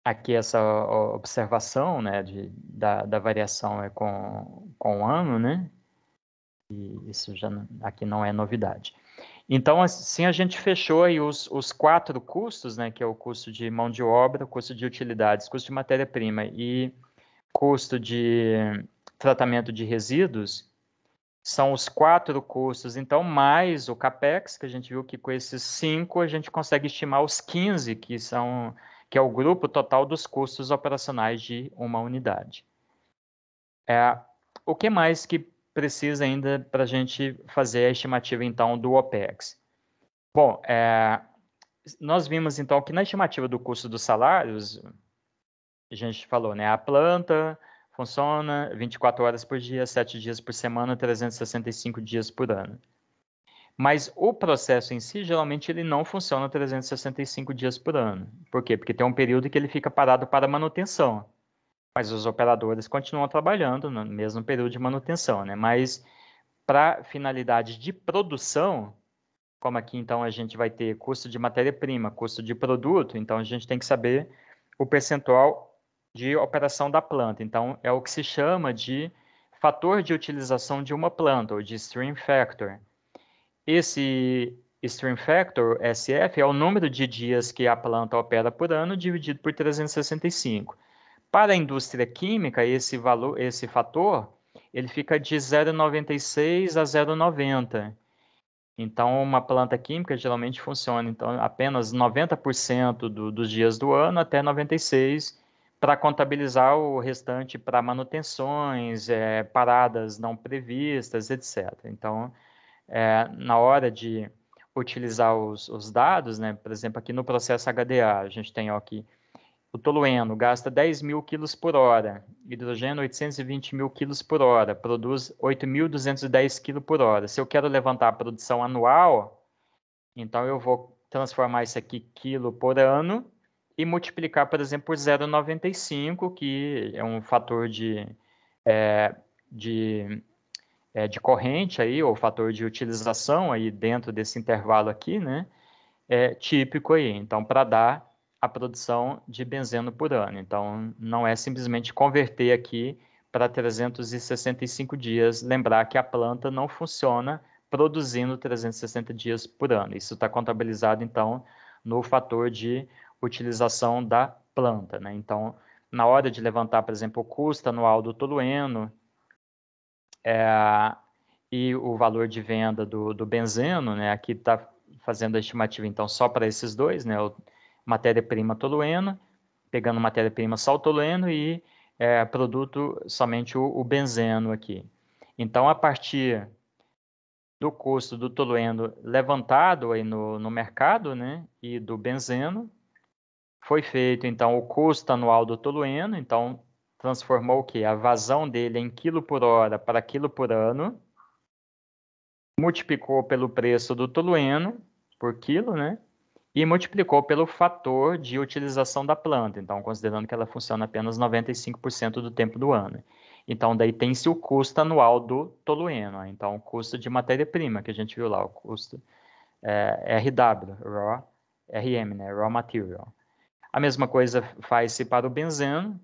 [SPEAKER 1] aqui essa observação né, de, da, da variação é com, com o ano, né? E isso já aqui não é novidade. Então, assim, a gente fechou aí os, os quatro custos, né, que é o custo de mão de obra, custo de utilidades, custo de matéria-prima e custo de tratamento de resíduos, são os quatro custos, então, mais o CAPEX, que a gente viu que com esses cinco a gente consegue estimar os 15, que são que é o grupo total dos custos operacionais de uma unidade. É, o que mais que precisa ainda para a gente fazer a estimativa, então, do OPEX. Bom, é, nós vimos, então, que na estimativa do custo dos salários, a gente falou, né, a planta funciona 24 horas por dia, 7 dias por semana, 365 dias por ano. Mas o processo em si, geralmente, ele não funciona 365 dias por ano. Por quê? Porque tem um período que ele fica parado para manutenção mas os operadores continuam trabalhando no mesmo período de manutenção, né? Mas para finalidade de produção, como aqui então a gente vai ter custo de matéria-prima, custo de produto, então a gente tem que saber o percentual de operação da planta. Então é o que se chama de fator de utilização de uma planta, ou de stream factor. Esse stream factor, SF, é o número de dias que a planta opera por ano dividido por 365. Para a indústria química, esse valor, esse fator, ele fica de 0,96 a 0,90. Então, uma planta química geralmente funciona então, apenas 90% do, dos dias do ano até 96% para contabilizar o restante para manutenções, é, paradas não previstas, etc. Então, é, na hora de utilizar os, os dados, né, por exemplo, aqui no processo HDA, a gente tem ó, aqui o tolueno gasta 10 mil quilos por hora, hidrogênio 820 mil quilos por hora, produz 8.210 quilos por hora. Se eu quero levantar a produção anual, então eu vou transformar isso aqui quilo por ano e multiplicar, por exemplo, por 0,95, que é um fator de, é, de, é, de corrente aí, ou fator de utilização aí dentro desse intervalo aqui, né? É típico aí. Então, para dar a produção de benzeno por ano. Então, não é simplesmente converter aqui para 365 dias. Lembrar que a planta não funciona produzindo 360 dias por ano. Isso está contabilizado, então, no fator de utilização da planta. Né? Então, na hora de levantar, por exemplo, o custo anual do tolueno é, e o valor de venda do, do benzeno, né? aqui está fazendo a estimativa, então, só para esses dois, né? O, matéria-prima tolueno, pegando matéria-prima sal tolueno e é, produto somente o, o benzeno aqui. Então, a partir do custo do tolueno levantado aí no, no mercado né, e do benzeno. Foi feito, então, o custo anual do tolueno, então, transformou o quê? A vazão dele em quilo por hora para quilo por ano, multiplicou pelo preço do tolueno por quilo, né? e multiplicou pelo fator de utilização da planta, então considerando que ela funciona apenas 95% do tempo do ano. Então daí tem-se o custo anual do tolueno, né? então o custo de matéria-prima que a gente viu lá, o custo é, RW, raw, RM, né, raw material. A mesma coisa faz-se para o benzeno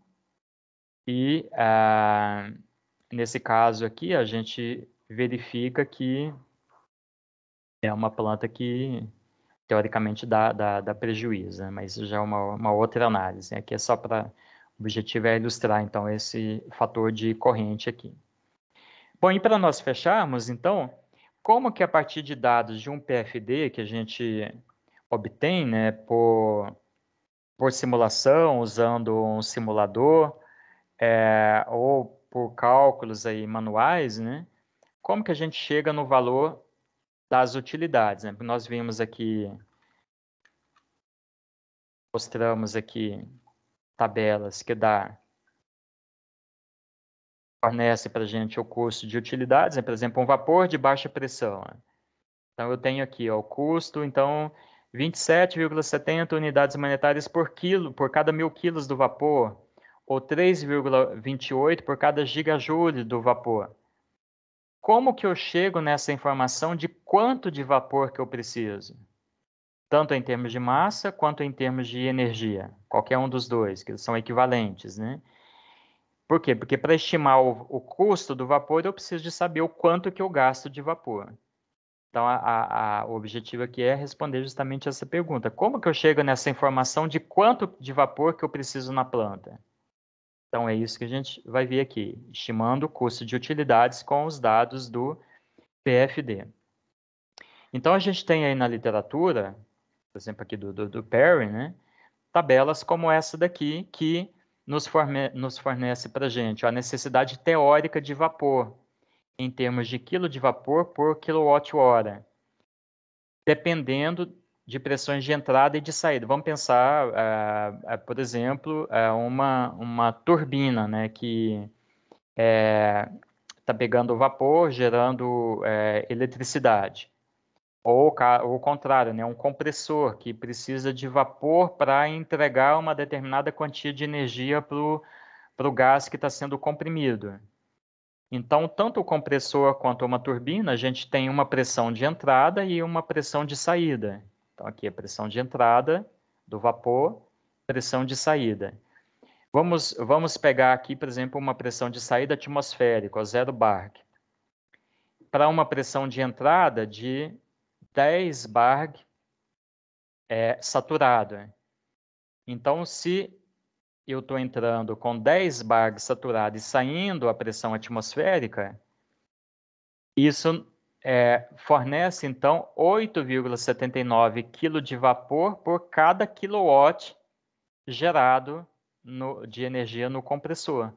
[SPEAKER 1] e é, nesse caso aqui a gente verifica que é uma planta que teoricamente dá, dá, dá prejuízo, né? mas já é uma, uma outra análise. Aqui é só para. O objetivo é ilustrar, então, esse fator de corrente aqui. Bom, e para nós fecharmos, então, como que a partir de dados de um PFD que a gente obtém, né, por, por simulação, usando um simulador, é, ou por cálculos aí manuais, né, como que a gente chega no valor das utilidades. Né? Nós vimos aqui, mostramos aqui tabelas que dá fornece para a gente o custo de utilidades, né? por exemplo, um vapor de baixa pressão. Né? Então, eu tenho aqui ó, o custo, então, 27,70 unidades monetárias por quilo, por cada mil quilos do vapor, ou 3,28 por cada gigajoule do vapor como que eu chego nessa informação de quanto de vapor que eu preciso? Tanto em termos de massa quanto em termos de energia. Qualquer um dos dois, que são equivalentes, né? Por quê? Porque para estimar o, o, custo do vapor, eu preciso de saber o quanto que eu gasto de vapor. Então, a, a, a, o objetivo aqui é responder justamente essa pergunta. Como que eu chego nessa informação de quanto de vapor que eu preciso na planta? Então, é isso que a gente vai ver aqui, estimando o custo de utilidades com os dados do PFD. Então, a gente tem aí na literatura, por exemplo, aqui do, do, do Perry, né, tabelas como essa daqui, que nos, forne nos fornece para a gente a necessidade teórica de vapor, em termos de quilo de vapor por quilowatt-hora, dependendo de pressões de entrada e de saída. Vamos pensar, uh, uh, por exemplo, uh, uma, uma turbina né, que está é, pegando vapor, gerando é, eletricidade. Ou, ou o contrário, né, um compressor que precisa de vapor para entregar uma determinada quantia de energia para o gás que está sendo comprimido. Então, tanto o compressor quanto uma turbina, a gente tem uma pressão de entrada e uma pressão de saída. Então, aqui a é pressão de entrada do vapor, pressão de saída. Vamos, vamos pegar aqui, por exemplo, uma pressão de saída atmosférica, zero bar, para uma pressão de entrada de 10 bar é, saturado. Então, se eu estou entrando com 10 bar saturado e saindo a pressão atmosférica, isso é, fornece, então, 8,79 kg de vapor por cada kilowatt gerado no, de energia no compressor.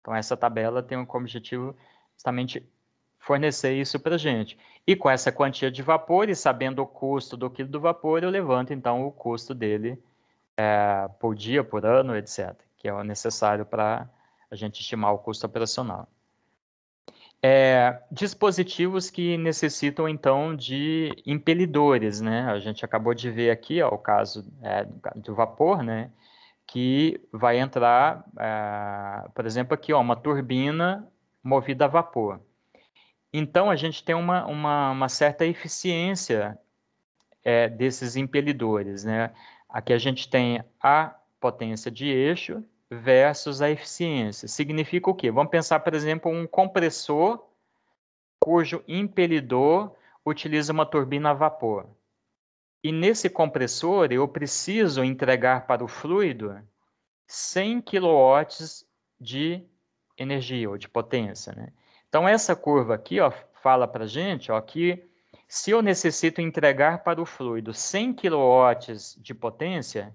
[SPEAKER 1] Então, essa tabela tem como objetivo justamente fornecer isso para a gente. E com essa quantia de vapor e sabendo o custo do quilo do vapor, eu levanto, então, o custo dele é, por dia, por ano, etc., que é o necessário para a gente estimar o custo operacional. É, dispositivos que necessitam então de impelidores, né? A gente acabou de ver aqui ó, o caso é, do vapor, né? Que vai entrar, é, por exemplo, aqui ó, uma turbina movida a vapor. Então a gente tem uma, uma, uma certa eficiência é, desses impelidores, né? Aqui a gente tem a potência de eixo versus a eficiência. Significa o quê? Vamos pensar, por exemplo, um compressor cujo impelidor utiliza uma turbina a vapor. E nesse compressor eu preciso entregar para o fluido 100 kW de energia ou de potência. Né? Então essa curva aqui ó, fala para gente ó, que se eu necessito entregar para o fluido 100 kW de potência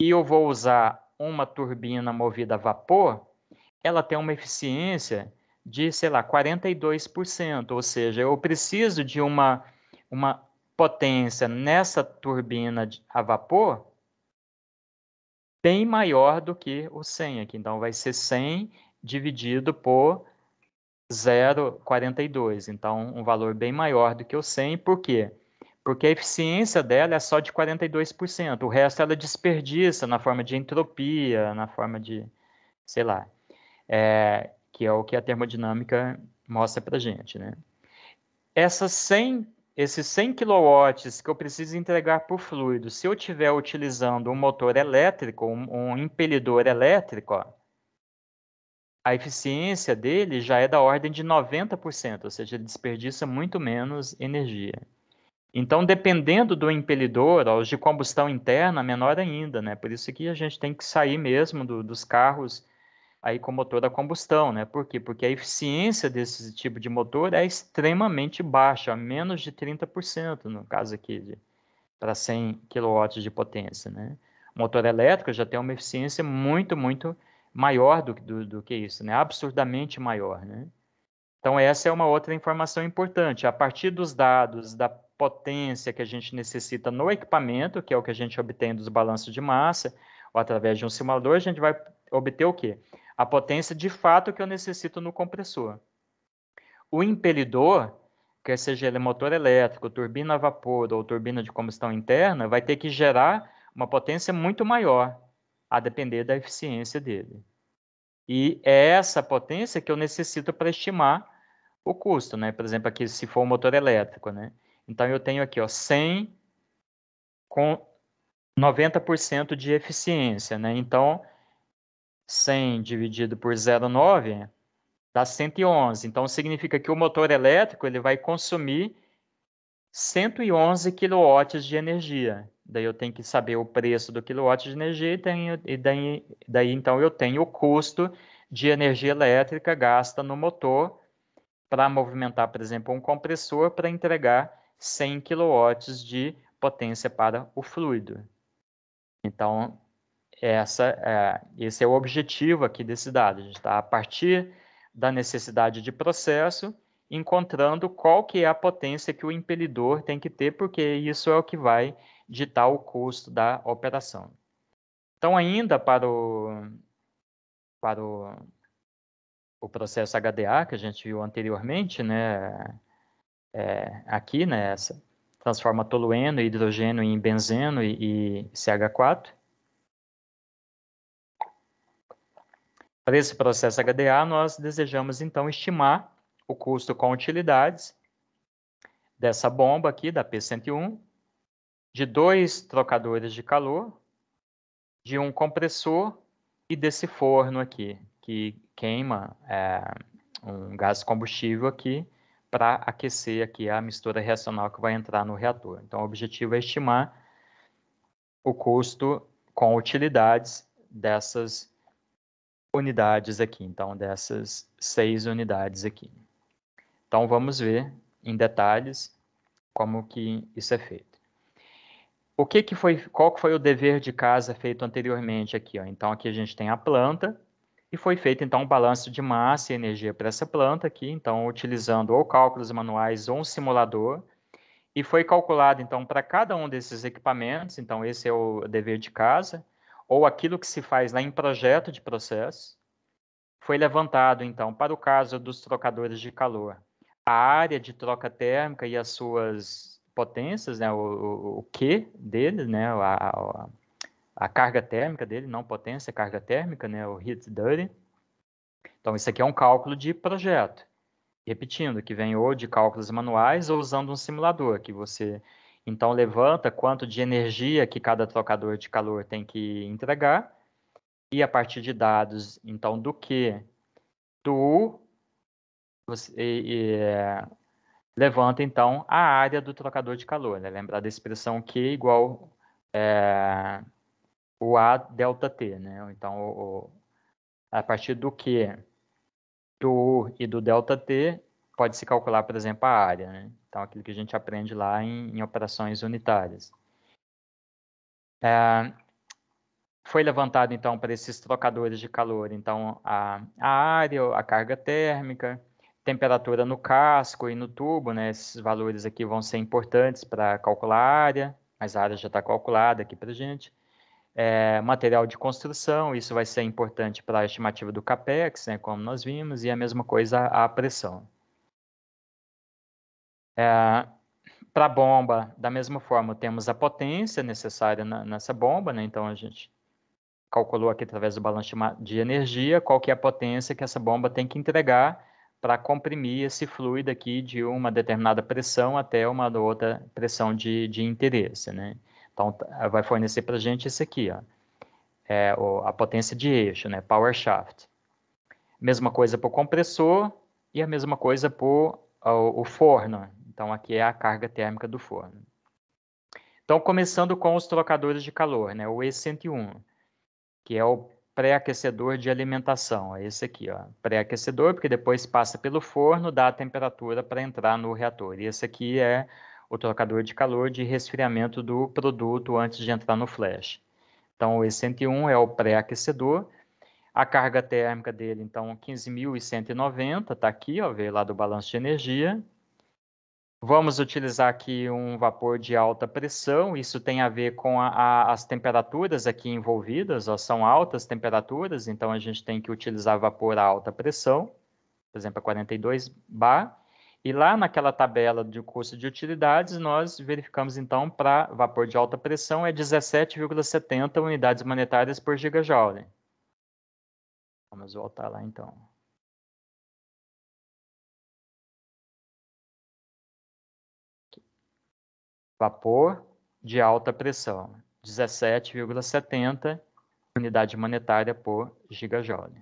[SPEAKER 1] e eu vou usar uma turbina movida a vapor, ela tem uma eficiência de, sei lá, 42%, ou seja, eu preciso de uma, uma potência nessa turbina a vapor bem maior do que o 100 aqui. Então, vai ser 100 dividido por 0,42. Então, um valor bem maior do que o 100. Por quê? porque a eficiência dela é só de 42%, o resto ela desperdiça na forma de entropia, na forma de, sei lá, é, que é o que a termodinâmica mostra para gente, né? Essas 100, esses 100 kW que eu preciso entregar para o fluido, se eu estiver utilizando um motor elétrico, um, um impelidor elétrico, ó, a eficiência dele já é da ordem de 90%, ou seja, ele desperdiça muito menos energia. Então, dependendo do impelidor, os de combustão interna, menor ainda, né? Por isso que a gente tem que sair mesmo do, dos carros aí com motor a combustão, né? Por quê? Porque a eficiência desse tipo de motor é extremamente baixa, menos de 30%, no caso aqui, para 100 kW de potência, né? motor elétrico já tem uma eficiência muito, muito maior do, do, do que isso, né? Absurdamente maior, né? Então, essa é uma outra informação importante. A partir dos dados da potência que a gente necessita no equipamento, que é o que a gente obtém dos balanços de massa, ou através de um simulador, a gente vai obter o quê? A potência de fato que eu necessito no compressor. O impelidor, quer é seja ele motor elétrico, turbina a vapor ou turbina de combustão interna, vai ter que gerar uma potência muito maior, a depender da eficiência dele. E é essa potência que eu necessito para estimar o custo, né? Por exemplo, aqui se for um motor elétrico, né? Então, eu tenho aqui ó, 100 com 90% de eficiência. Né? Então, 100 dividido por 0,9 dá 111. Então, significa que o motor elétrico ele vai consumir 111 quilowatts de energia. Daí eu tenho que saber o preço do quilowatt de energia e, tenho, e daí, daí então eu tenho o custo de energia elétrica gasta no motor para movimentar, por exemplo, um compressor para entregar 100 kW de potência para o fluido. Então, essa, é, esse é o objetivo aqui desse dado. A gente está a partir da necessidade de processo, encontrando qual que é a potência que o impelidor tem que ter, porque isso é o que vai ditar o custo da operação. Então, ainda para o, para o, o processo HDA que a gente viu anteriormente, né, é, aqui, né, essa, transforma tolueno e hidrogênio em benzeno e, e CH4. Para esse processo HDA, nós desejamos, então, estimar o custo com utilidades dessa bomba aqui, da P101, de dois trocadores de calor, de um compressor e desse forno aqui, que queima é, um gás combustível aqui, para aquecer aqui a mistura reacional que vai entrar no reator. Então, o objetivo é estimar o custo com utilidades dessas unidades aqui, então dessas seis unidades aqui. Então, vamos ver em detalhes como que isso é feito. O que, que foi, qual que foi o dever de casa feito anteriormente aqui? Ó? Então, aqui a gente tem a planta, e foi feito então um balanço de massa e energia para essa planta aqui, então utilizando ou cálculos manuais ou um simulador. E foi calculado então para cada um desses equipamentos, então esse é o dever de casa, ou aquilo que se faz lá em projeto de processo. Foi levantado então para o caso dos trocadores de calor, a área de troca térmica e as suas potências, né, o, o, o Q dele, né, a, a a carga térmica dele, não potência, carga térmica, né, o heat duty. Então, isso aqui é um cálculo de projeto. Repetindo, que vem ou de cálculos manuais ou usando um simulador, que você então levanta quanto de energia que cada trocador de calor tem que entregar e a partir de dados, então, do que, do você e, e, levanta, então, a área do trocador de calor. Né? Lembrar da expressão Q igual é, o A delta T, né? Então, o, a partir do Q, do U e do delta T, pode-se calcular, por exemplo, a área, né? Então, aquilo que a gente aprende lá em, em operações unitárias. É, foi levantado, então, para esses trocadores de calor, então, a, a área, a carga térmica, temperatura no casco e no tubo, né? Esses valores aqui vão ser importantes para calcular a área, mas a área já está calculada aqui para a gente é, material de construção, isso vai ser importante para a estimativa do CAPEX, né, como nós vimos, e a mesma coisa a pressão. É, para a bomba, da mesma forma, temos a potência necessária na, nessa bomba, né, então a gente calculou aqui através do balanço de energia qual que é a potência que essa bomba tem que entregar para comprimir esse fluido aqui de uma determinada pressão até uma outra pressão de, de interesse, né? Então, tá, vai fornecer para a gente esse aqui, ó. É, a potência de eixo, né? Power shaft. Mesma coisa para o compressor e a mesma coisa para o forno. Então, aqui é a carga térmica do forno. Então, começando com os trocadores de calor, né? O E101, que é o pré-aquecedor de alimentação. É esse aqui, ó. Pré-aquecedor, porque depois passa pelo forno, dá a temperatura para entrar no reator. E esse aqui é o trocador de calor de resfriamento do produto antes de entrar no flash. Então, o E101 é o pré-aquecedor, a carga térmica dele, então, 15.190, está aqui, ó, veio lá do balanço de energia. Vamos utilizar aqui um vapor de alta pressão, isso tem a ver com a, a, as temperaturas aqui envolvidas, ó, são altas temperaturas, então a gente tem que utilizar vapor a alta pressão, por exemplo, a 42 bar. E lá naquela tabela de custo de utilidades, nós verificamos então para vapor de alta pressão é 17,70 unidades monetárias por gigajoule. Vamos voltar lá então. Vapor de alta pressão, 17,70 unidade monetária por gigajoule.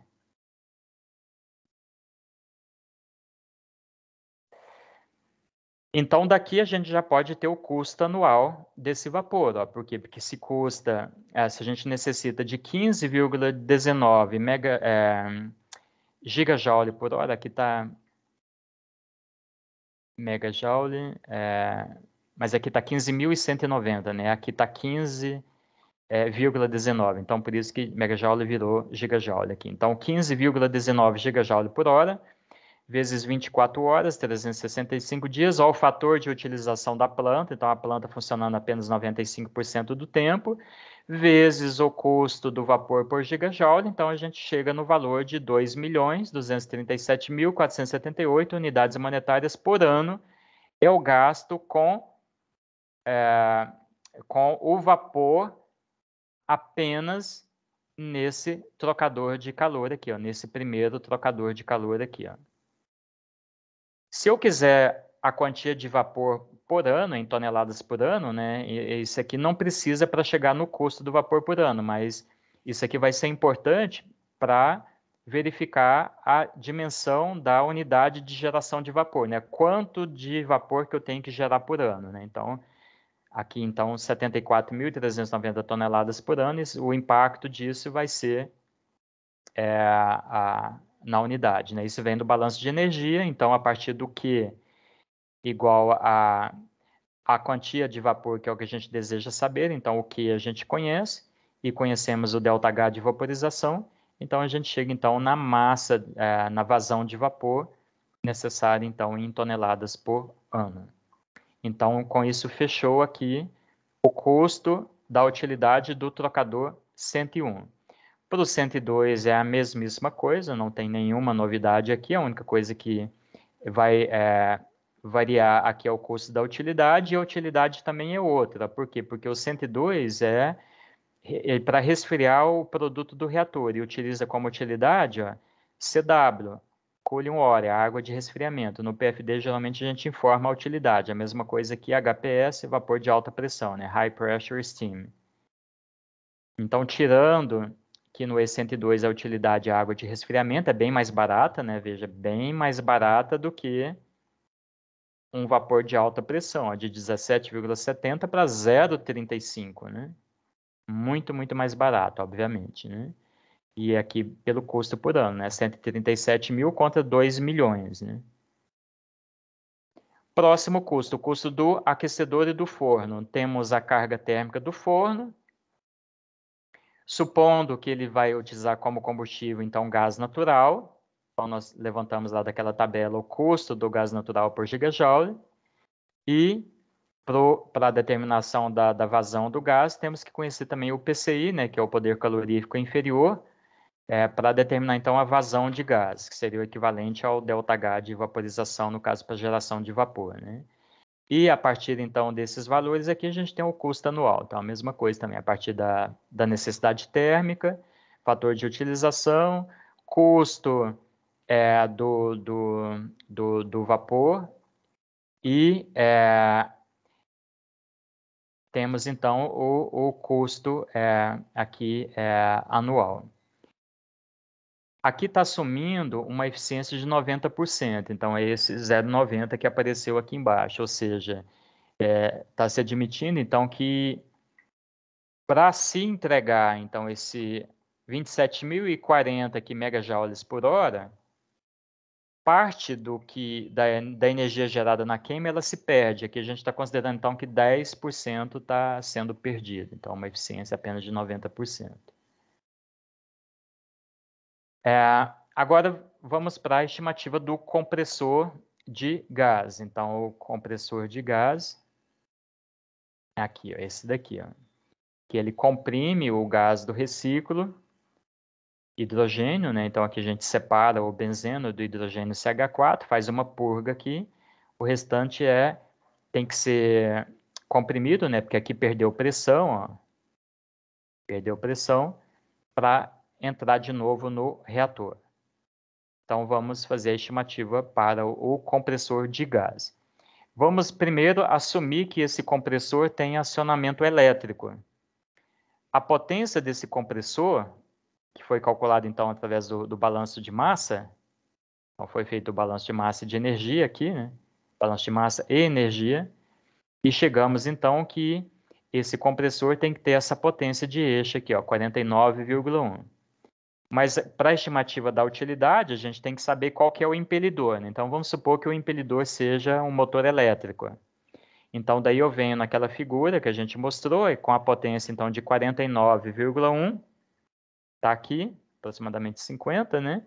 [SPEAKER 1] Então, daqui a gente já pode ter o custo anual desse vapor, ó, porque, porque se custa, é, se a gente necessita de 15,19 mega, é, gigajoule por hora, aqui está megajoule, é, mas aqui está 15.190, né? Aqui está 15,19, é, então por isso que megajoule virou gigajoule aqui. Então, 15,19 gigajoule por hora, vezes 24 horas, 365 dias, ou o fator de utilização da planta, então a planta funcionando apenas 95% do tempo, vezes o custo do vapor por gigajoule, então a gente chega no valor de 2.237.478 unidades monetárias por ano é o gasto com, é, com o vapor apenas nesse trocador de calor aqui, ó, nesse primeiro trocador de calor aqui, ó. Se eu quiser a quantia de vapor por ano, em toneladas por ano, né? Isso aqui não precisa para chegar no custo do vapor por ano, mas isso aqui vai ser importante para verificar a dimensão da unidade de geração de vapor, né? Quanto de vapor que eu tenho que gerar por ano, né? Então, aqui então 74.390 toneladas por ano, o impacto disso vai ser é, a, na unidade. Né? Isso vem do balanço de energia, então a partir do Q igual a a quantia de vapor, que é o que a gente deseja saber, então o que a gente conhece, e conhecemos o ΔH de vaporização, então a gente chega então na massa, é, na vazão de vapor necessária então em toneladas por ano. Então com isso fechou aqui o custo da utilidade do trocador 101. Para o 102 é a mesmíssima coisa, não tem nenhuma novidade aqui, a única coisa que vai é, variar aqui é o custo da utilidade, e a utilidade também é outra. Por quê? Porque o 102 é, é para resfriar o produto do reator e utiliza como utilidade ó, CW, coolium hora, é água de resfriamento. No PFD, geralmente, a gente informa a utilidade. A mesma coisa que HPS, vapor de alta pressão, né? High Pressure Steam. Então, tirando que no E102 a utilidade é água de resfriamento é bem mais barata, né? Veja, bem mais barata do que um vapor de alta pressão, ó, de 17,70 para 0,35, né? Muito, muito mais barato, obviamente, né? E aqui pelo custo por ano, né? 137 mil contra 2 milhões, né? Próximo custo, o custo do aquecedor e do forno. Temos a carga térmica do forno, supondo que ele vai utilizar como combustível, então, gás natural. Então, nós levantamos lá daquela tabela o custo do gás natural por gigajoule. E para a determinação da, da, vazão do gás, temos que conhecer também o PCI, né, que é o poder calorífico inferior, é, para determinar, então, a vazão de gás, que seria o equivalente ao ΔH de vaporização, no caso, para geração de vapor. Né? E a partir então desses valores aqui a gente tem o custo anual, então a mesma coisa também, a partir da, da necessidade térmica, fator de utilização, custo é, do, do, do, do, vapor e é, temos então o, o custo é, aqui é, anual. Aqui está assumindo uma eficiência de 90%, então é esse 0,90 que apareceu aqui embaixo, ou seja, está é, tá se admitindo então que para se entregar então esse 27.040 megajoules por hora, parte do que da, da energia gerada na queima ela se perde. Aqui a gente está considerando então que 10% está sendo perdido, então uma eficiência apenas de 90%. É, agora vamos para a estimativa do compressor de gás. Então, o compressor de gás é aqui, ó, esse daqui, ó, que ele comprime o gás do reciclo, hidrogênio, né? Então, aqui a gente separa o benzeno do hidrogênio CH4, faz uma purga aqui, o restante é tem que ser comprimido, né? Porque aqui perdeu pressão, ó, perdeu pressão para entrar de novo no reator. Então, vamos fazer a estimativa para o compressor de gás. Vamos primeiro assumir que esse compressor tem acionamento elétrico. A potência desse compressor, que foi calculada então através do, do balanço de massa, então foi feito o balanço de massa e de energia aqui, né? balanço de massa e energia, e chegamos então que esse compressor tem que ter essa potência de eixo aqui, 49,1. Mas para a estimativa da utilidade, a gente tem que saber qual que é o impelidor. Né? Então, vamos supor que o impelidor seja um motor elétrico. Então, daí eu venho naquela figura que a gente mostrou, com a potência, então, de 49,1, está aqui, aproximadamente 50, né?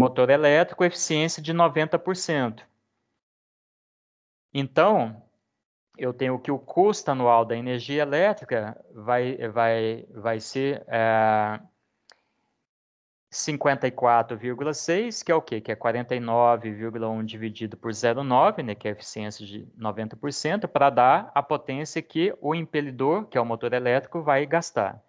[SPEAKER 1] Motor elétrico, eficiência de 90%. Então, eu tenho que o custo anual da energia elétrica vai, vai, vai ser... É 54,6, que é o quê? Que é 49,1 dividido por 0,9, né, que é a eficiência de 90%, para dar a potência que o impelidor, que é o motor elétrico, vai gastar.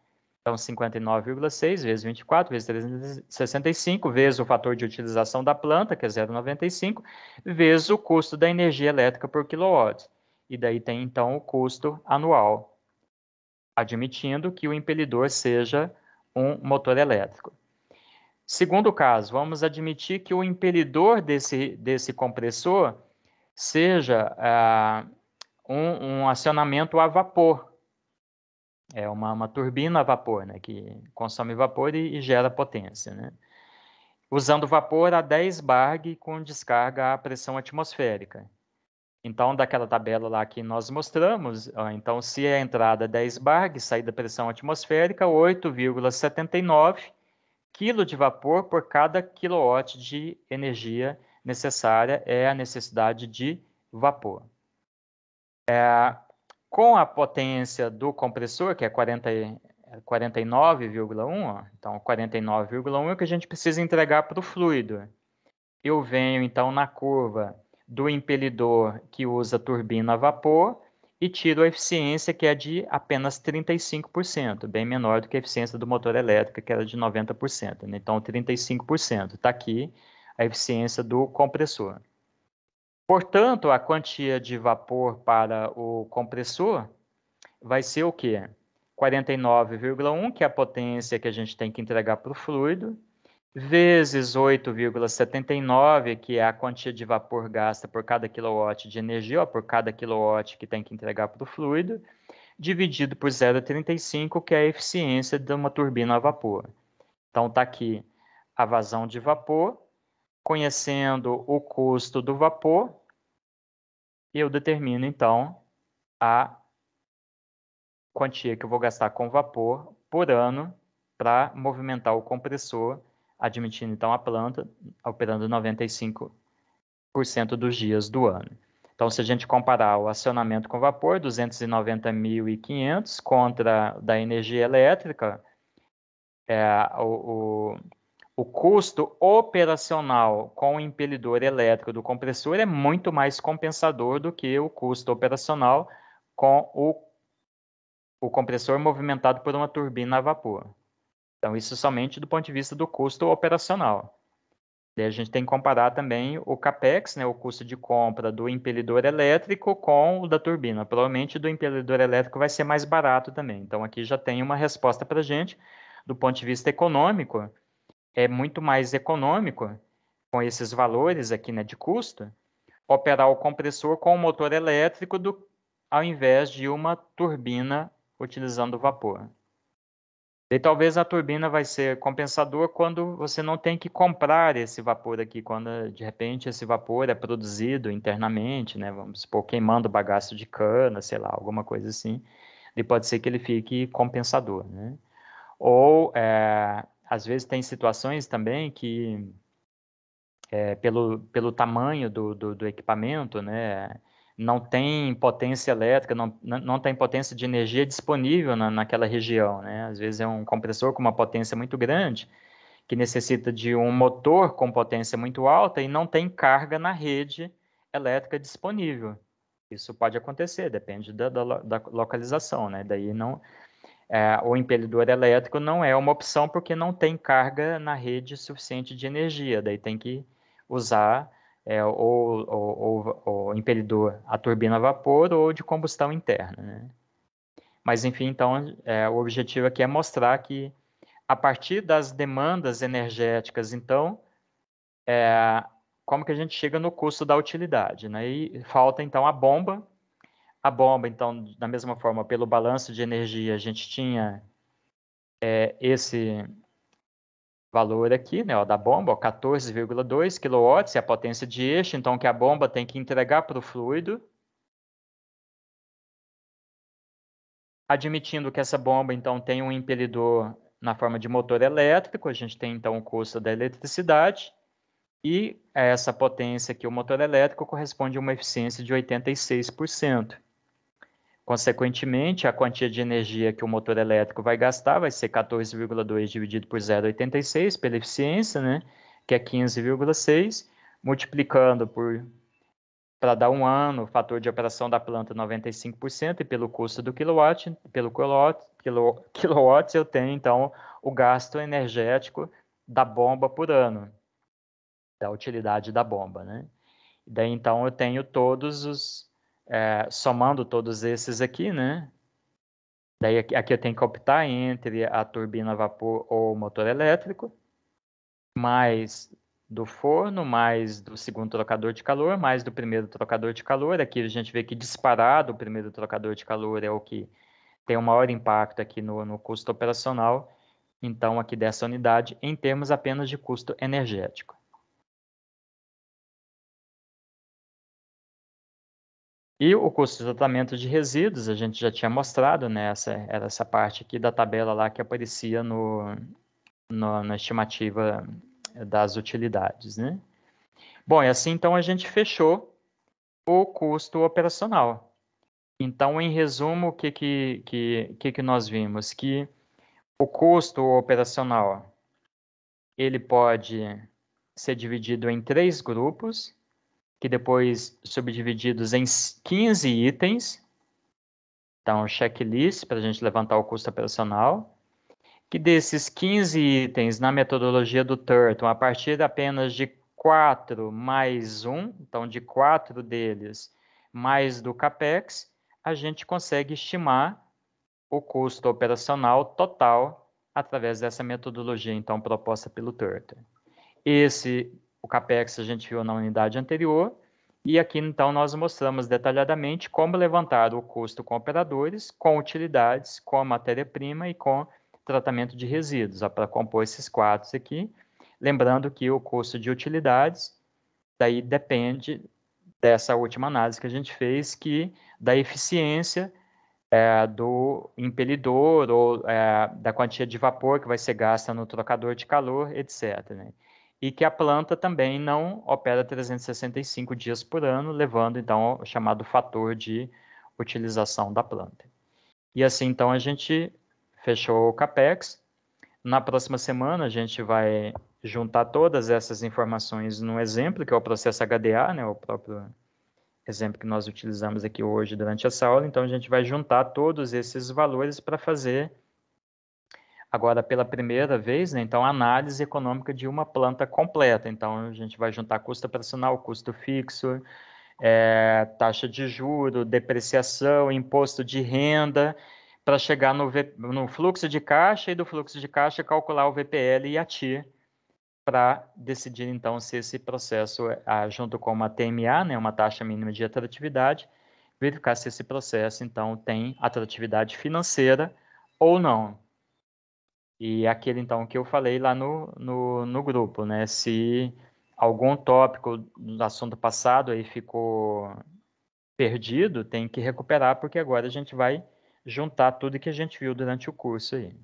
[SPEAKER 1] Então, 59,6 vezes 24 vezes 365 vezes o fator de utilização da planta, que é 0,95, vezes o custo da energia elétrica por quilowatt. E daí tem, então, o custo anual, admitindo que o impelidor seja um motor elétrico. Segundo caso, vamos admitir que o impelidor desse, desse compressor seja ah, um, um, acionamento a vapor. É uma, uma turbina a vapor, né, que consome vapor e, e gera potência. Né? Usando vapor a 10 barg com descarga à pressão atmosférica. Então, daquela tabela lá que nós mostramos, ó, então se a entrada é 10 barg, saída pressão atmosférica 8,79 quilo de vapor por cada quilowatt de energia necessária é a necessidade de vapor. É, com a potência do compressor, que é 49,1, então 49,1 é o que a gente precisa entregar para o fluido. Eu venho então na curva do impelidor que usa turbina a vapor e tiro a eficiência que é de apenas 35%, bem menor do que a eficiência do motor elétrico, que era de 90%. Né? Então, 35% está aqui a eficiência do compressor. Portanto, a quantia de vapor para o compressor vai ser o quê? 49,1, que é a potência que a gente tem que entregar para o fluido, vezes 8,79, que é a quantia de vapor gasta por cada quilowatt de energia, ó, por cada quilowatt que tem que entregar para o fluido, dividido por 0,35, que é a eficiência de uma turbina a vapor. Então, está aqui a vazão de vapor, conhecendo o custo do vapor, eu determino, então, a quantia que eu vou gastar com vapor por ano para movimentar o compressor admitindo então a planta operando 95% dos dias do ano. Então, se a gente comparar o acionamento com vapor, 290.500 contra da energia elétrica, é, o, o, o, custo operacional com o impelidor elétrico do compressor é muito mais compensador do que o custo operacional com o, o compressor movimentado por uma turbina a vapor. Então, isso somente do ponto de vista do custo operacional. a gente tem que comparar também o CAPEX, né, o custo de compra do impelidor elétrico com o da turbina. Provavelmente do impelidor elétrico vai ser mais barato também. Então, aqui já tem uma resposta para a gente. Do ponto de vista econômico, é muito mais econômico, com esses valores aqui né, de custo, operar o compressor com o motor elétrico do, ao invés de uma turbina utilizando vapor. E talvez a turbina vai ser compensador quando você não tem que comprar esse vapor aqui, quando de repente esse vapor é produzido internamente, né? Vamos supor, queimando bagaço de cana, sei lá, alguma coisa assim. E pode ser que ele fique compensador, né? Ou, é, às vezes, tem situações também que, é, pelo, pelo tamanho do, do, do equipamento, né? não tem potência elétrica, não, não tem potência de energia disponível na, naquela região. Né? Às vezes é um compressor com uma potência muito grande, que necessita de um motor com potência muito alta e não tem carga na rede elétrica disponível. Isso pode acontecer, depende da, da, da localização, né? Daí não, é, o impelidor elétrico não é uma opção porque não tem carga na rede suficiente de energia. Daí tem que usar é, ou, ou, ou, ou, impelidor a turbina a vapor ou de combustão interna. Né? Mas, enfim, então, é, o objetivo aqui é mostrar que, a partir das demandas energéticas, então, é, como que a gente chega no custo da utilidade? Né? E falta, então, a bomba. A bomba, então, da mesma forma, pelo balanço de energia, a gente tinha é, esse valor aqui, né, ó, da bomba, 14,2 kW é a potência de eixo, então que a bomba tem que entregar para o fluido. Admitindo que essa bomba, então, tem um impelidor na forma de motor elétrico, a gente tem, então, o custo da eletricidade, e essa potência que o motor elétrico corresponde a uma eficiência de 86%. Consequentemente, a quantia de energia que o motor elétrico vai gastar vai ser 14,2 dividido por 0,86 pela eficiência, né, que é 15,6, multiplicando por para dar um ano, o fator de operação da planta 95% é e pelo custo do kilowatt pelo kilowatt quilo, eu tenho então o gasto energético da bomba por ano, da utilidade da bomba, né? Daí então eu tenho todos os é, somando todos esses aqui, né? Daí aqui, aqui eu tenho que optar entre a turbina a vapor ou o motor elétrico, mais do forno, mais do segundo trocador de calor, mais do primeiro trocador de calor. Aqui a gente vê que disparado o primeiro trocador de calor é o que tem o maior impacto aqui no, no custo operacional, então aqui dessa unidade, em termos apenas de custo energético. E o custo de tratamento de resíduos, a gente já tinha mostrado, né? Essa, era essa parte aqui da tabela lá que aparecia no, no na estimativa das utilidades, né? Bom, e assim então a gente fechou o custo operacional. Então, em resumo, o que, que, que, que nós vimos? Que o custo operacional ele pode ser dividido em três grupos que depois subdivididos em 15 itens. Então, checklist para a gente levantar o custo operacional. Que desses 15 itens na metodologia do Turtle, a partir apenas de 4 mais 1, então de 4 deles mais do CAPEX, a gente consegue estimar o custo operacional total através dessa metodologia, então, proposta pelo Turtle. Esse o CAPEX a gente viu na unidade anterior. E aqui, então, nós mostramos detalhadamente como levantar o custo com operadores, com utilidades, com matéria-prima e com tratamento de resíduos, para compor esses quadros aqui. Lembrando que o custo de utilidades, daí depende dessa última análise que a gente fez, que da eficiência é, do impelidor ou é, da quantia de vapor que vai ser gasta no trocador de calor, etc. Né? e que a planta também não opera 365 dias por ano, levando então o chamado fator de utilização da planta. E assim então a gente fechou o CAPEX. Na próxima semana a gente vai juntar todas essas informações num exemplo, que é o processo HDA, né, o próprio exemplo que nós utilizamos aqui hoje durante essa aula. Então a gente vai juntar todos esses valores para fazer agora pela primeira vez, né? então análise econômica de uma planta completa. Então a gente vai juntar custo operacional, custo fixo, é, taxa de juro, depreciação, imposto de renda, para chegar no, v, no, fluxo de caixa e do fluxo de caixa calcular o VPL e a TIR para decidir então se esse processo, é, junto com uma TMA, né, uma taxa mínima de atratividade, verificar se esse processo então tem atratividade financeira ou não. E aquele, então, que eu falei lá no, no, no grupo, né? Se algum tópico do assunto passado aí ficou perdido, tem que recuperar, porque agora a gente vai juntar tudo que a gente viu durante o curso aí.